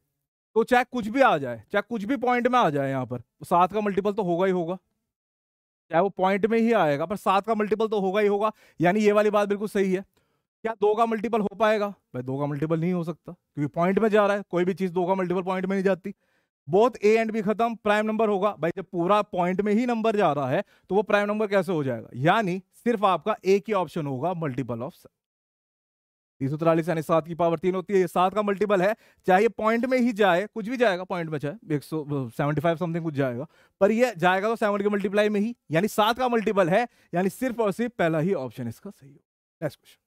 तो चाहे कुछ भी आ जाए चाहे कुछ भी पॉइंट में आ जाए यहाँ पर तो सात का मल्टीपल तो होगा ही होगा चाहे वो पॉइंट में ही आएगा पर सात का मल्टीपल तो होगा ही होगा यानी ये वाली बात बिल्कुल सही है क्या दो का मल्टीपल हो पाएगा भाई दो का मल्टीपल नहीं हो सकता क्योंकि पॉइंट में जा रहा है कोई भी चीज दो का मल्टीपल पॉइंट में नहीं जाती बोथ ए एंड बी खत्म प्राइम नंबर होगा भाई जब पूरा पॉइंट में ही नंबर जा रहा है तो वो प्राइम नंबर कैसे हो जाएगा यानी सिर्फ आपका एक ही ऑप्शन होगा मल्टीपल ऑफ तीन सौ तिरालीस यानी सात की पावर तीन होती है सात का मल्टीपल है चाहे पॉइंट में ही जाए कुछ भी जाएगा पॉइंट में चाहे एक सौ सेवेंटी फाइव समथिंग कुछ जाएगा पर ये जाएगा तो सेवन के मल्टीप्लाई में ही यानी सात का मल्टीपल है यानी सिर्फ और सिर्फ पहला ही ऑप्शन इसका सही होगा नेक्स्ट क्वेश्चन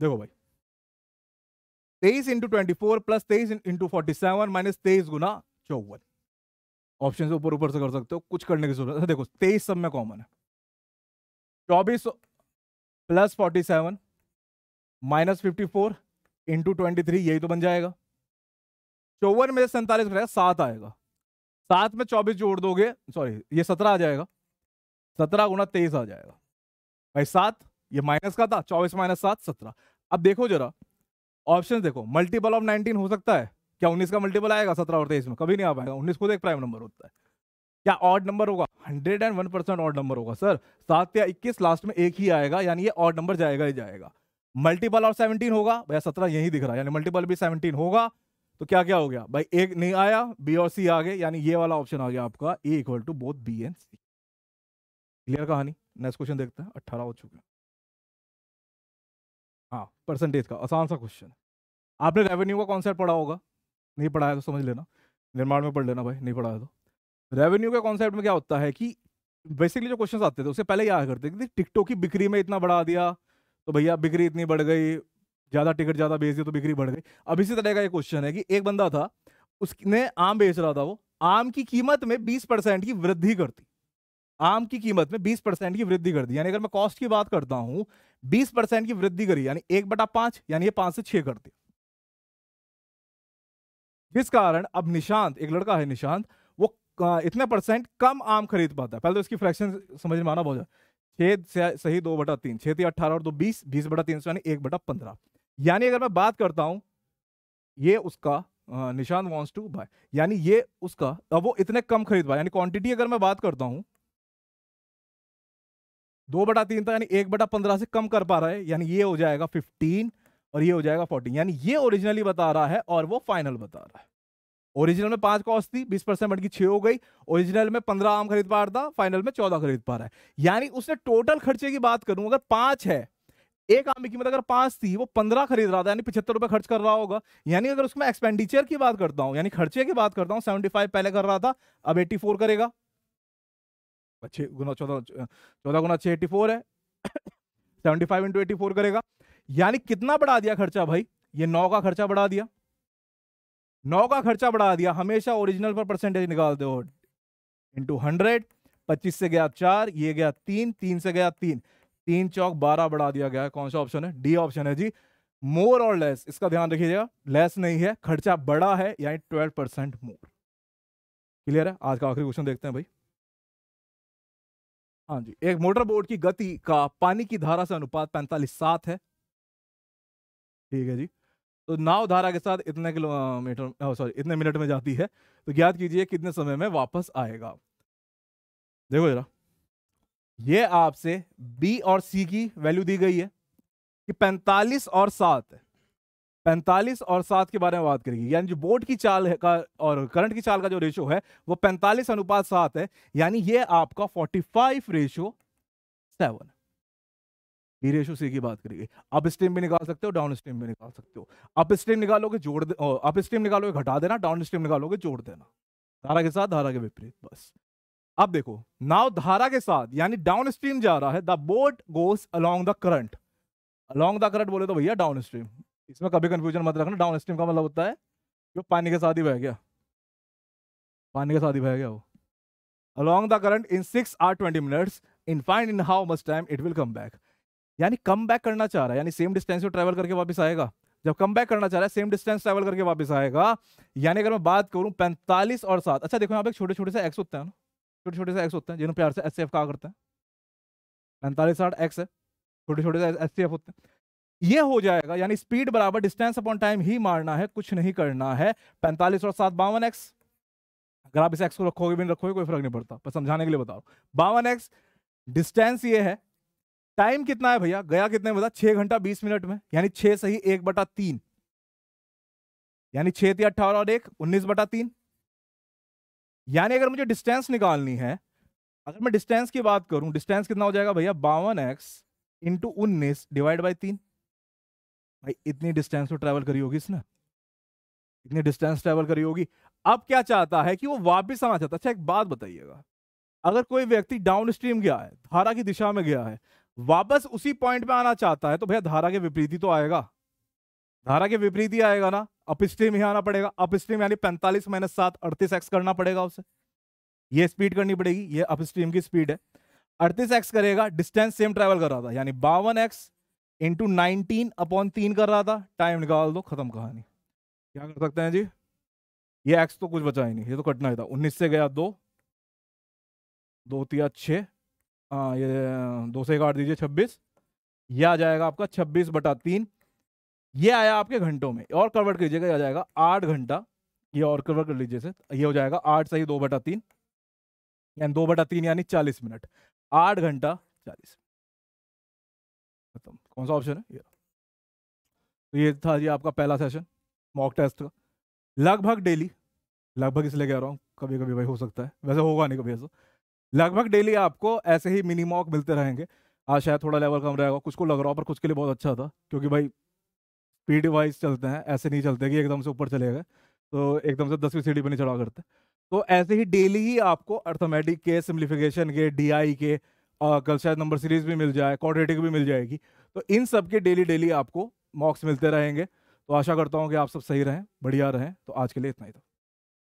देखो भाई तेईस इंटू ट्वेंटी फोर प्लस तेईस इंटू फोर्टी सेवन माइनस तेईस गुना चौवन ऑप्शन ऊपर ऊपर से कर सकते हो कुछ करने की जरूरत है देखो तेईस सब में कॉमन है चौबीस plus forty seven minus fifty four into twenty three यही तो बन जाएगा चौवन में सैंतालीस घटेगा सात आएगा सात में चौबीस जोड़ दोगे सॉरी ये सत्रह आ जाएगा सत्रह गुना तेईस आ जाएगा भाई सात ये माइनस का था चौबीस माइनस सात सत्रह अब देखो जरा ऑप्शन देखो मल्टीपल ऑफ नाइनटीन हो सकता है क्या उन्नीस का मल्टीपल आएगा सत्रह और तेईस में कभी नहीं आ पाएगा उन्नीस खुद एक प्राइम नंबर होता है क्या ऑड नंबर होगा hundred and one percent odd number होगा सर सात या इक्कीस लास्ट में एक ही आएगा यानी ये ऑड नंबर जाएगा ही जाएगा मल्टीपल ऑफ सेवनटीन होगा भैया सत्रह यही दिख रहा है यानी मल्टीपल भी सेवनटीन होगा तो क्या क्या हो गया भाई एक नहीं आया बी और सी आ गए यानी ये वाला ऑप्शन आ गया आपका A equal to both B and C clear कहानी नेक्स्ट क्वेश्चन देखते हैं अट्ठारह हो चुके हैं हाँ परसेंटेज का आसान सा क्वेश्चन आपने रेवेन्यू का कॉन्सेप्ट पढ़ा होगा नहीं पढ़ाया तो समझ लेना निर्माण में पढ़ लेना भाई नहीं पढ़ाया तो रेवेन्यू के कॉन्सेप्ट में क्या होता है कि बेसिकली जो क्वेश्चन आते थे उससे पहले क्या करते थे टिकटों की बिक्री में इतना बढ़ा दिया तो भैया बिक्री इतनी बढ़ गई ज़्यादा टिकट ज़्यादा बेच दिया तो बिक्री बढ़ गई अब इसी तरह का एक क्वेश्चन है कि एक बंदा था उसने आम बेच रहा था वो आम की कीमत में बीस परसेंट की वृद्धि करती आम की कीमत में 20 परसेंट की वृद्धि कर दी यानी अगर मैं कॉस्ट की बात करता हूं 20 परसेंट की वृद्धि करी यानी एक बटा पांच यानी ये पांच से छह कर दी जिस कारण अब निशांत एक लड़का है निशांत वो इतने परसेंट कम आम खरीद पाता है पहले तो इसकी फ्रैक्शन समझ में आना बहुत छह सही दो बटा तीन छह थी अट्ठारह और दो बीस बीस बटा तीन सौ यानी एक बटा पंद्रह यानी अगर मैं बात करता हूं ये उसका निशांत वॉन्ट्स टू बाय यानी ये उसका वो इतने कम खरीद पाए यानी क्वांटिटी अगर मैं बात करता हूं दो बटा तीन था तो यानी एक बटा पंद्रह से कम कर पा रहा है यानी ये हो जाएगा फिफ्टीन और ये हो जाएगा फोर्टीन यानी ये ओरिजिनली बता रहा है और वो फाइनल बता रहा है ओरिजिनल में पांच कॉस्ट थी बीस परसेंट बढ़ की छह हो गई ओरिजिनल में पंद्रह आम खरीद पा रहा था फाइनल में चौदह खरीद पा रहा है यानी उसने टोटल खर्चे की बात करूं अगर पांच है एक आम की कीमत अगर पांच थी वो पंद्रह खरीद रहा था यानी पिछहत्तर रुपए खर्च कर रहा होगा यानी अगर उसमें एक्सपेंडिचर की बात करता हूँ यानी खर्चे की बात करता हूँ सेवेंटी फाइव पहले कर रहा था अब एट्टी फोर करेगा छः गुना चौदह चौदह गुना छः एट्टी फोर है seventy five into eighty four करेगा यानी कितना बढ़ा दिया खर्चा भाई ये नौ का खर्चा बढ़ा दिया नौ का खर्चा बढ़ा दिया हमेशा ओरिजिनल पर परसेंटेज निकाल दो इंटू हंड्रेड पच्चीस से गया चार ये गया तीन तीन से गया तीन तीन चौक बारह बढ़ा दिया गया कौन सा ऑप्शन है डी ऑप्शन है जी मोर और लेस इसका ध्यान रखिएगा लेस नहीं है खर्चा बड़ा है यानी ट्वेल्व परसेंट मोर क्लियर है आज का आखिरी क्वेश्चन देखते हैं भाई हाँ जी एक मोटर बोट की गति का पानी की धारा से अनुपात पैंतालीस सात है ठीक है जी तो नाव धारा के साथ इतने किलोमीटर सॉरी इतने मिनट में जाती है तो ज्ञात कीजिए कितने समय में वापस आएगा देखो जरा ये आपसे बी और सी की वैल्यू दी गई है कि 45 और 7 है पैंतालीस और सात के बारे में बात करेगी यानी जो बोर्ड की चाल का और करंट की चाल का जो रेशो है वो पैंतालीस अनुपात सात है यानी ये आपका forty five ratio seven B ratio C की बात करेगी अप स्ट्रीम भी निकाल सकते हो डाउन स्ट्रीम भी निकाल सकते हो अप स्ट्रीम निकालोगे जोड़ दे अप स्ट्रीम निकालोगे घटा देना डाउन स्ट्रीम निकालोगे जोड़ देना धारा के साथ धारा के विपरीत बस अब देखो नाव धारा के साथ यानी डाउन स्ट्रीम जा रहा है the boat goes along the current along the current बोले तो भैया डाउन स्ट्रीम इसमें कभी कंफ्यूजन मत रखना डाउन स्ट्रीम का मतलब होता है जो पानी के साथ ही बह गया पानी के साथ ही बह गया वो along the current in six or twenty minutes in fine in how much time it will come back यानी कम बैक करना चाह रहा है यानी सेम डिस्टेंस को ट्रैवल करके वापस आएगा जब कम बैक करना चाह रहा है सेम डिस्टेंस ट्रैवल करके वापस आएगा यानी अगर मैं बात करूँ पैंतालीस और सात अच्छा देखो यहाँ पे छोटे छोटे से एक्स होते हैं ना छोटे छोटे से एक्स होते हैं जिन्होंने प्यार से एस सी एफ कहा करते हैं पैंतालीस साठ एक्स है छोटे छोटे से एस सी एफ होते हैं ये हो जाएगा यानी स्पीड बराबर डिस्टेंस अपॉन टाइम ही मारना है कुछ नहीं करना है पैंतालीस और सात बावन एक्स अगर आप इस एक्स को रखोगे बिन रखोगे कोई फर्क नहीं पड़ता पर समझाने के लिए बताओ बावन एक्स डिस्टेंस ये है टाइम कितना है भैया गया कितने बता छह घंटा बीस मिनट में यानी छह सही एक बटा तीन यानी छह थी अट्ठारह और एक उन्नीस बटा तीन यानी अगर मुझे डिस्टेंस निकालनी है अगर मैं डिस्टेंस की बात करूं डिस्टेंस कितना हो जाएगा भैया बावन एक्स इंटू उन्नीस डिवाइड बाई तीन भाई इतनी डिस्टेंस तो ट्रैवल करी होगी इसने इतनी डिस्टेंस ट्रैवल करी होगी अब क्या चाहता है कि वो वापस आना चाहता है अच्छा एक बात बताइएगा अगर कोई व्यक्ति डाउन स्ट्रीम गया है धारा की दिशा में गया है वापस उसी पॉइंट में आना चाहता है तो भैया धारा के विपरीत ही तो आएगा धारा के विपरीत ही आएगा ना अप स्ट्रीम ही आना पड़ेगा अप स्ट्रीम यानी पैंतालीस माइनस सात अड़तीस एक्स करना पड़ेगा उसे ये स्पीड करनी पड़ेगी ये अप स्ट्रीम की स्पीड है अड़तीस एक्स करेगा डिस्टेंस सेम ट्रैवल कर रहा था यानी बावन एक्स इंटू नाइनटीन अपॉन तीन कर रहा था टाइम निकाल दो खत्म कहानी क्या कर सकते हैं जी ये एक्स तो कुछ बचा ही नहीं ये तो कटना ही था उन्नीस से गया दो दो तिया छः हाँ ये दो से काट दीजिए छब्बीस ये आ जाएगा आपका छब्बीस बटा तीन ये आया आपके घंटों में और कन्वर्ट लीजिएगा यह आ जाएगा आठ घंटा ये और कन्वर्ट कर लीजिए सर ये हो जाएगा आठ सही दो बटा तीन यानी दो बटा तीन यानी चालीस मिनट आठ घंटा चालीस खत्म कौन सा ऑप्शन है ये तो ये था जी आपका पहला सेशन मॉक टेस्ट का लगभग डेली लगभग इसलिए कह रहा हूँ कभी कभी भाई हो सकता है वैसे होगा नहीं कभी ऐसा लगभग डेली आपको ऐसे ही मिनी मॉक मिलते रहेंगे आज शायद थोड़ा लेवल कम रहेगा कुछ को लग रहा हो पर कुछ के लिए बहुत अच्छा था क्योंकि भाई स्पीड वाइज चलते हैं ऐसे नहीं चलते कि एकदम से ऊपर चले गए तो एकदम से दसवीं सीढ़ी पर नहीं चढ़ा करते तो ऐसे ही डेली ही आपको अर्थमेटिक के सिम्प्लीफिकेशन के डी के कल शायद नंबर सीरीज भी मिल जाए क्वाड्रेटिक भी मिल जाएगी तो इन सब के डेली डेली आपको मॉक्स मिलते रहेंगे तो आशा करता हूँ कि आप सब सही रहें बढ़िया रहें तो आज के लिए इतना ही था